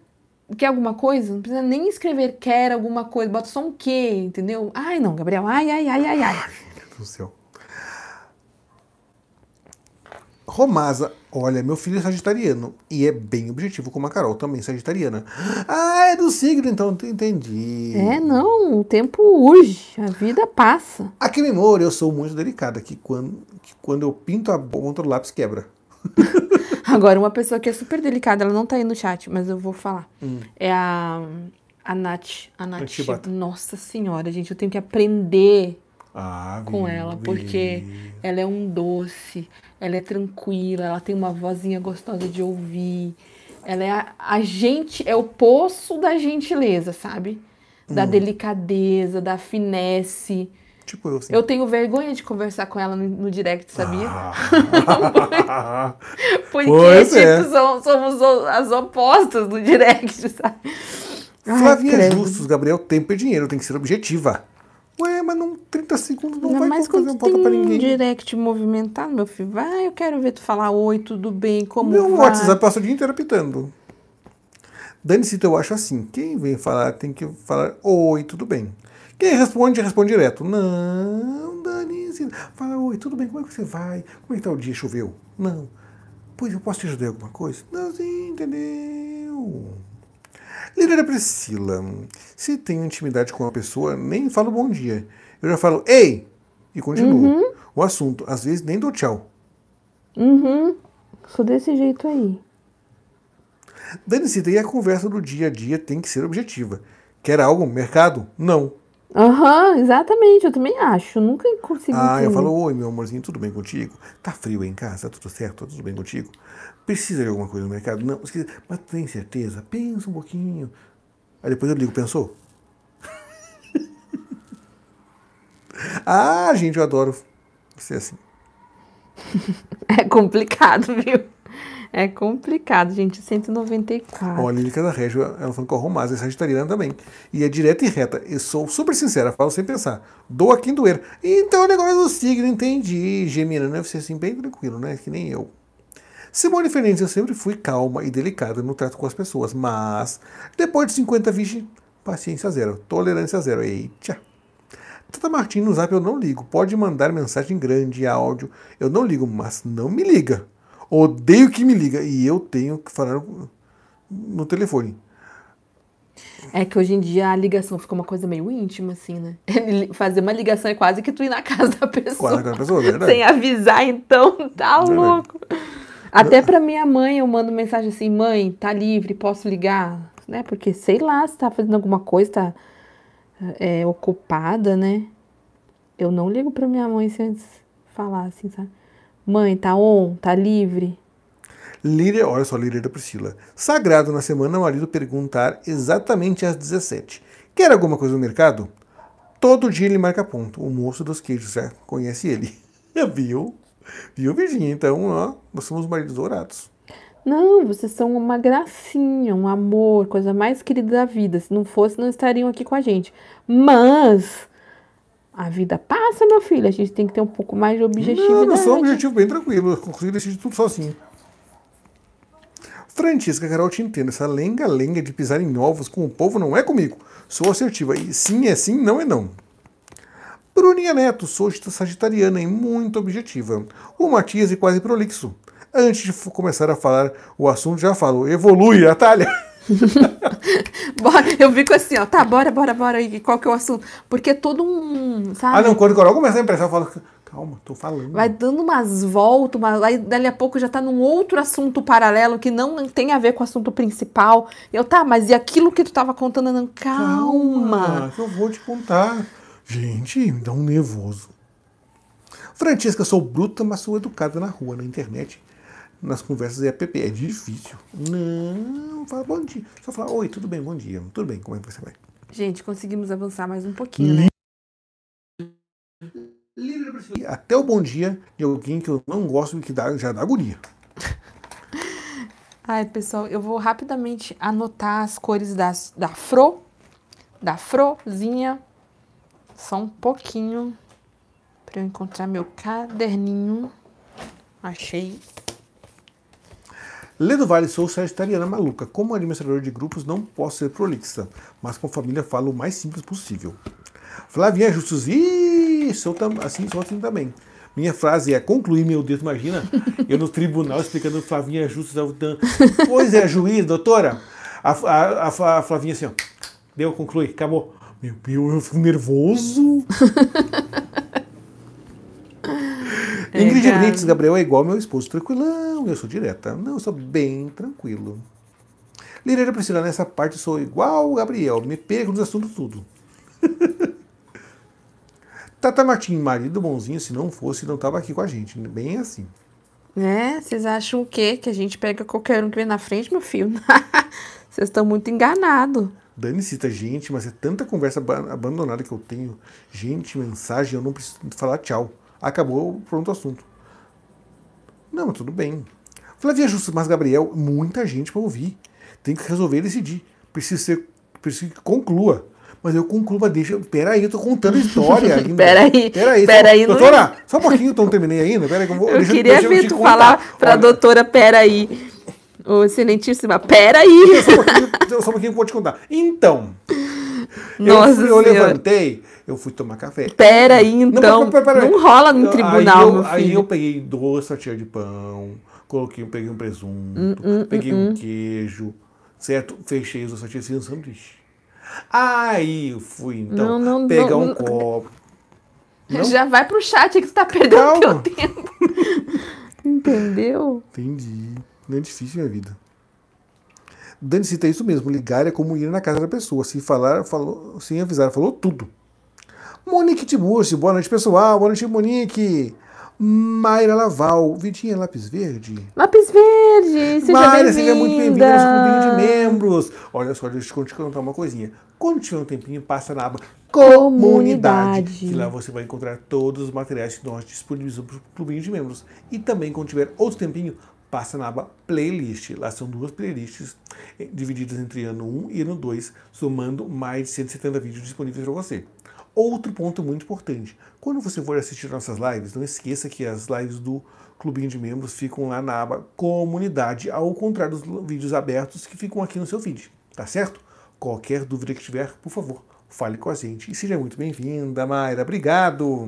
Quer alguma coisa? Não precisa nem escrever quer alguma coisa, bota só um que, entendeu? Ai não, Gabriel, ai, ai, ai, ai, ai. [LAUGHS] Meu Deus do céu. Romasa Olha, meu filho é sagitariano e é bem objetivo como a Carol também, sagitariana. Ah, é do signo, então entendi. É, não, o tempo urge, a vida passa. Aqui no humor eu sou muito delicada, que quando, que quando eu pinto a ponta do lápis quebra. [LAUGHS] Agora, uma pessoa que é super delicada, ela não tá aí no chat, mas eu vou falar. Hum. É a, a Nath. A Nath. Nossa senhora, gente, eu tenho que aprender ah, com ela, porque ela é um doce, ela é tranquila, ela tem uma vozinha gostosa de ouvir. Ela é a, a gente, é o poço da gentileza, sabe? Da hum. delicadeza, da finesse. Tipo eu, assim. Eu tenho vergonha de conversar com ela no, no direct, sabia? Ah. [LAUGHS] Porque, pois tipo, é. somos, somos as opostas no direct, sabe? Flavinha é Justus, Gabriel, tempo e dinheiro, tem que ser objetiva. Ué, mas não 30 segundos não, não vai mais fazer um ponto pra ninguém. direct movimentado, meu filho. Vai, eu quero ver tu falar oi, tudo bem, como Meu vai? WhatsApp passa o dia inteiro apitando. Dane-se, eu acho assim. Quem vem falar tem que falar oi, tudo bem. Quem responde, responde direto. Não, dane-se. Fala oi, tudo bem, como é que você vai? Como é que tá o dia? Choveu? Não. Pois eu posso te ajudar em alguma coisa? Não, sim, entendeu? Líder Priscila, se tenho intimidade com uma pessoa, nem falo bom dia. Eu já falo, ei! E continuo. Uhum. O assunto, às vezes nem dou tchau. Uhum. Sou desse jeito aí. Dane-se, e a conversa do dia a dia tem que ser objetiva. Quer algo? Mercado? Não. Aham, uhum, exatamente, eu também acho. Nunca consegui. Ah, entender. eu falo, oi, meu amorzinho, tudo bem contigo? Tá frio em casa? Tá tudo certo? Tá tudo bem contigo? Precisa de alguma coisa no mercado? Não, esqueci. mas tem certeza? Pensa um pouquinho. Aí depois eu ligo, pensou? [LAUGHS] ah, gente, eu adoro ser assim. [LAUGHS] é complicado, viu? É complicado, gente. 194. Olha, ele da régio, ela falou com a Romaz, é sagitariana também. E é direta e reta. Eu sou super sincera, falo sem pensar. Doa quem doer. Então é o negócio do signo, entendi. Gemina, deve né? Você é assim, bem tranquilo, né? Que nem eu. Simone Fernandes, eu sempre fui calma e delicada no trato com as pessoas, mas depois de 50, vixe, paciência zero, tolerância zero. Eita! Tata Martins no zap eu não ligo. Pode mandar mensagem grande, áudio. Eu não ligo, mas não me liga. Odeio que me liga. E eu tenho que falar no telefone. É que hoje em dia a ligação ficou uma coisa meio íntima, assim, né? [LAUGHS] Fazer uma ligação é quase que tu ir na casa da pessoa. Quase na casa da pessoa, é verdade. Sem avisar, então, tá é verdade. louco. Até pra minha mãe eu mando mensagem assim, mãe, tá livre, posso ligar? Né? Porque, sei lá, se tá fazendo alguma coisa, tá é, ocupada, né? Eu não ligo pra minha mãe se antes falar, assim, sabe? Mãe, tá on? Tá livre? Líria, olha só, Líria da Priscila. Sagrado na semana, marido perguntar exatamente às 17. Quer alguma coisa no mercado? Todo dia ele marca ponto. O moço dos queijos é? conhece ele. [LAUGHS] Viu? Viu, Virginia? Então, ó, nós somos maridos dourados. Não, vocês são uma gracinha, um amor, coisa mais querida da vida. Se não fosse, não estariam aqui com a gente. Mas a vida passa, meu filho. A gente tem que ter um pouco mais de objetividade. Não, eu sou um objetivo bem tranquilo. Eu consigo decidir tudo sozinho. Francisca, Carol, te entendo. Essa lenga-lenga de pisar em ovos com o povo não é comigo. Sou assertiva. E sim é sim, não é não. Bruninha Neto, sou sagitariana e muito objetiva. O Matias é quase prolixo. Antes de começar a falar o assunto, já falo. Evolui, Atalha! [LAUGHS] [LAUGHS] bora, eu fico assim, ó, tá, bora, bora, bora, e qual que é o assunto? Porque é todo um, sabe? Ah, não, quando eu começa a impressão, eu falo, calma, tô falando. Vai dando umas voltas, mas aí dali a pouco já tá num outro assunto paralelo que não tem a ver com o assunto principal. Eu, tá, mas e aquilo que tu tava contando? Não, calma. calma que eu vou te contar. Gente, me dá um nervoso. Francisca sou bruta, mas sou educada na rua, na internet nas conversas de app. É difícil. Não, fala bom dia. Só fala, oi, tudo bem, bom dia. Tudo bem, como é que você vai? Gente, conseguimos avançar mais um pouquinho, né? Até o bom dia de alguém que eu não gosto e que dá, já dá agonia. [LAUGHS] Ai, pessoal, eu vou rapidamente anotar as cores das, da fro, da frozinha. Só um pouquinho para eu encontrar meu caderninho. Achei. Ledo Vale sou sagitariana maluca. Como administrador de grupos, não posso ser prolixa, mas com a família falo o mais simples possível. Flavinha Justus, ih, sou assim, sou assim também. Minha frase é concluir, meu Deus, imagina, eu no tribunal explicando Flavinha Justus. Pois é, juiz, doutora. A, a, a, a Flavinha assim, ó, deu, conclui, acabou. Meu Deus, eu fico nervoso. [LAUGHS] Ingrid Brites Gabriel é igual meu esposo, tranquilão. Eu sou direta. Não, eu sou bem tranquilo. Lireira Priscila, nessa parte sou igual o Gabriel. Me perco nos assuntos tudo. [LAUGHS] Tata Martim, marido bonzinho, se não fosse, não tava aqui com a gente. Bem assim. Né? Vocês acham o quê? Que a gente pega qualquer um que vem na frente, meu filho? [LAUGHS] Vocês estão muito enganados. Dani cita gente, mas é tanta conversa ab abandonada que eu tenho. Gente, mensagem, eu não preciso falar tchau acabou, pronto o assunto. Não, mas tudo bem. Flavia Justo, mas Gabriel, muita gente para ouvir. Tem que resolver e decidir. Preciso, ser, preciso que conclua. Mas eu concluo, deixa. Peraí, eu tô contando história [LAUGHS] ainda. peraí. Peraí, peraí só, doutora, não... É- só um pouquinho, então terminei ainda. Peraí, que eu vou. Eu deixa, queria deixa ver tu falar pra Olha. doutora, peraí. Ô, excelentíssima, peraí. Só um pouquinho, só um pouquinho que eu vou te contar. Então. Nossa eu, eu levantei eu fui tomar café. Pera aí, então. Não, pera, pera, pera. não rola no tribunal, aí eu, Aí eu peguei duas fatias de pão, coloquei, peguei um presunto, hum, hum, peguei hum, um queijo, certo? Fechei as duas fatias e um sanduíche. Aí eu fui, então, não, não, pegar um copo. [LAUGHS] Já vai pro chat que você tá perdendo Calma. teu tempo. [LAUGHS] Entendeu? Entendi. Não é difícil, minha vida. Dani cita isso mesmo. Ligar é como ir na casa da pessoa. Se falar, falou, sem avisar, falou tudo. Monique Tiburcio, boa noite pessoal, boa noite Monique. Mayra Laval, Vidinha Lápis Verde. Lápis Verde, seja Mayra, seja muito bem-vinda ao nosso clubinho de membros. Olha só, deixa eu te contar uma coisinha. Quando tiver um tempinho, passa na aba Comunidade. Comunidade. Que lá você vai encontrar todos os materiais que nós disponibilizamos para o clubinho de membros. E também, quando tiver outro tempinho, passa na aba Playlist. Lá são duas playlists eh, divididas entre ano 1 e ano 2, somando mais de 170 vídeos disponíveis para você. Outro ponto muito importante: quando você for assistir nossas lives, não esqueça que as lives do Clubinho de Membros ficam lá na aba Comunidade, ao contrário dos vídeos abertos que ficam aqui no seu feed, tá certo? Qualquer dúvida que tiver, por favor, fale com a gente. E seja muito bem-vinda, Mayra. Obrigado!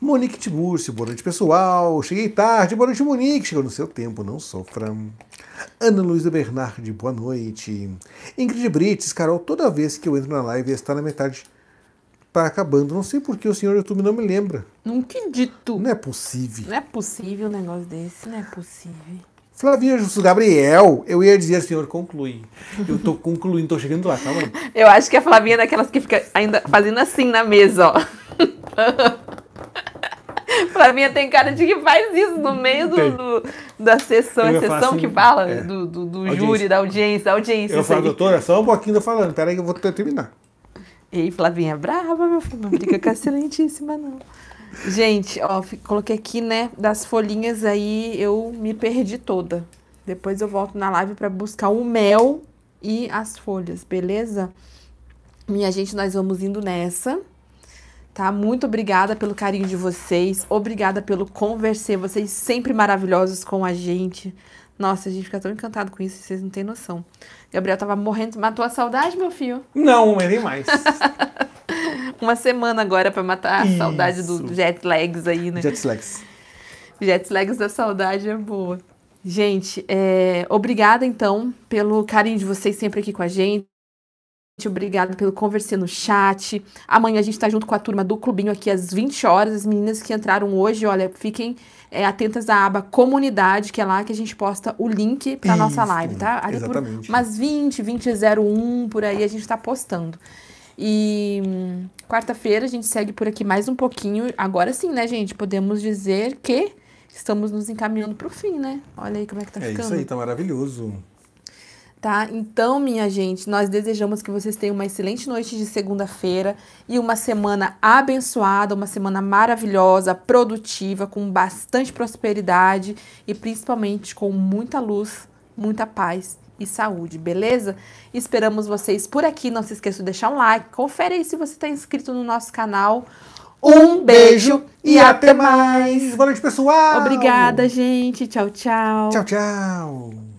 Monique Tiburcio, boa noite pessoal. Cheguei tarde, boa noite Monique. Chegou no seu tempo, não sofra. Ana Luísa Bernardi, boa noite. Ingrid Brites, Carol, toda vez que eu entro na live está na metade tá acabando. Não sei por que o senhor YouTube não me lembra. Não acredito. Não é possível. Não é possível um negócio desse, não é possível. Flavinha Gabriel, eu ia dizer, senhor, conclui. Eu tô concluindo, tô chegando lá, calma. aí. [LAUGHS] eu acho que a Flavinha é daquelas que fica ainda fazendo assim na mesa, ó. [LAUGHS] Flavinha tem cara de que faz isso no meio do, do da sessão, a sessão assim, que fala, é, do, do, do júri, da audiência, da audiência. Eu falo, doutora, só um pouquinho tô falando, peraí que eu vou terminar. Ei, Flavinha, brava, meu filho, não briga com a excelentíssima, não. Gente, ó, coloquei aqui, né, das folhinhas aí, eu me perdi toda. Depois eu volto na live para buscar o mel e as folhas, beleza? Minha gente, nós vamos indo nessa, tá? Muito obrigada pelo carinho de vocês, obrigada pelo conversar, vocês sempre maravilhosos com a gente. Nossa, a gente fica tão encantado com isso, vocês não têm noção. Gabriel tava morrendo, matou a saudade, meu filho? Não, é nem mais. [LAUGHS] Uma semana agora para matar Isso. a saudade do jet lags aí, né? Jet lags. Jet lags da saudade é boa. Gente, é... obrigada então pelo carinho de vocês sempre aqui com a gente. Obrigada pelo conversar no chat. Amanhã a gente tá junto com a turma do Clubinho aqui às 20 horas. As meninas que entraram hoje, olha, fiquem é, atentas à aba comunidade, que é lá que a gente posta o link para nossa live, tá? Ali Exatamente. por umas 20, 2001, por aí a gente está postando. E hum, quarta-feira a gente segue por aqui mais um pouquinho. Agora sim, né, gente? Podemos dizer que estamos nos encaminhando para o fim, né? Olha aí como é que tá é ficando. É isso aí, tá maravilhoso tá? Então, minha gente, nós desejamos que vocês tenham uma excelente noite de segunda-feira e uma semana abençoada, uma semana maravilhosa, produtiva, com bastante prosperidade e principalmente com muita luz, muita paz e saúde, beleza? Esperamos vocês por aqui. Não se esqueça de deixar um like. Confere aí se você está inscrito no nosso canal. Um beijo e até mais. Boa noite, pessoal. Obrigada, gente. Tchau, tchau. Tchau, tchau.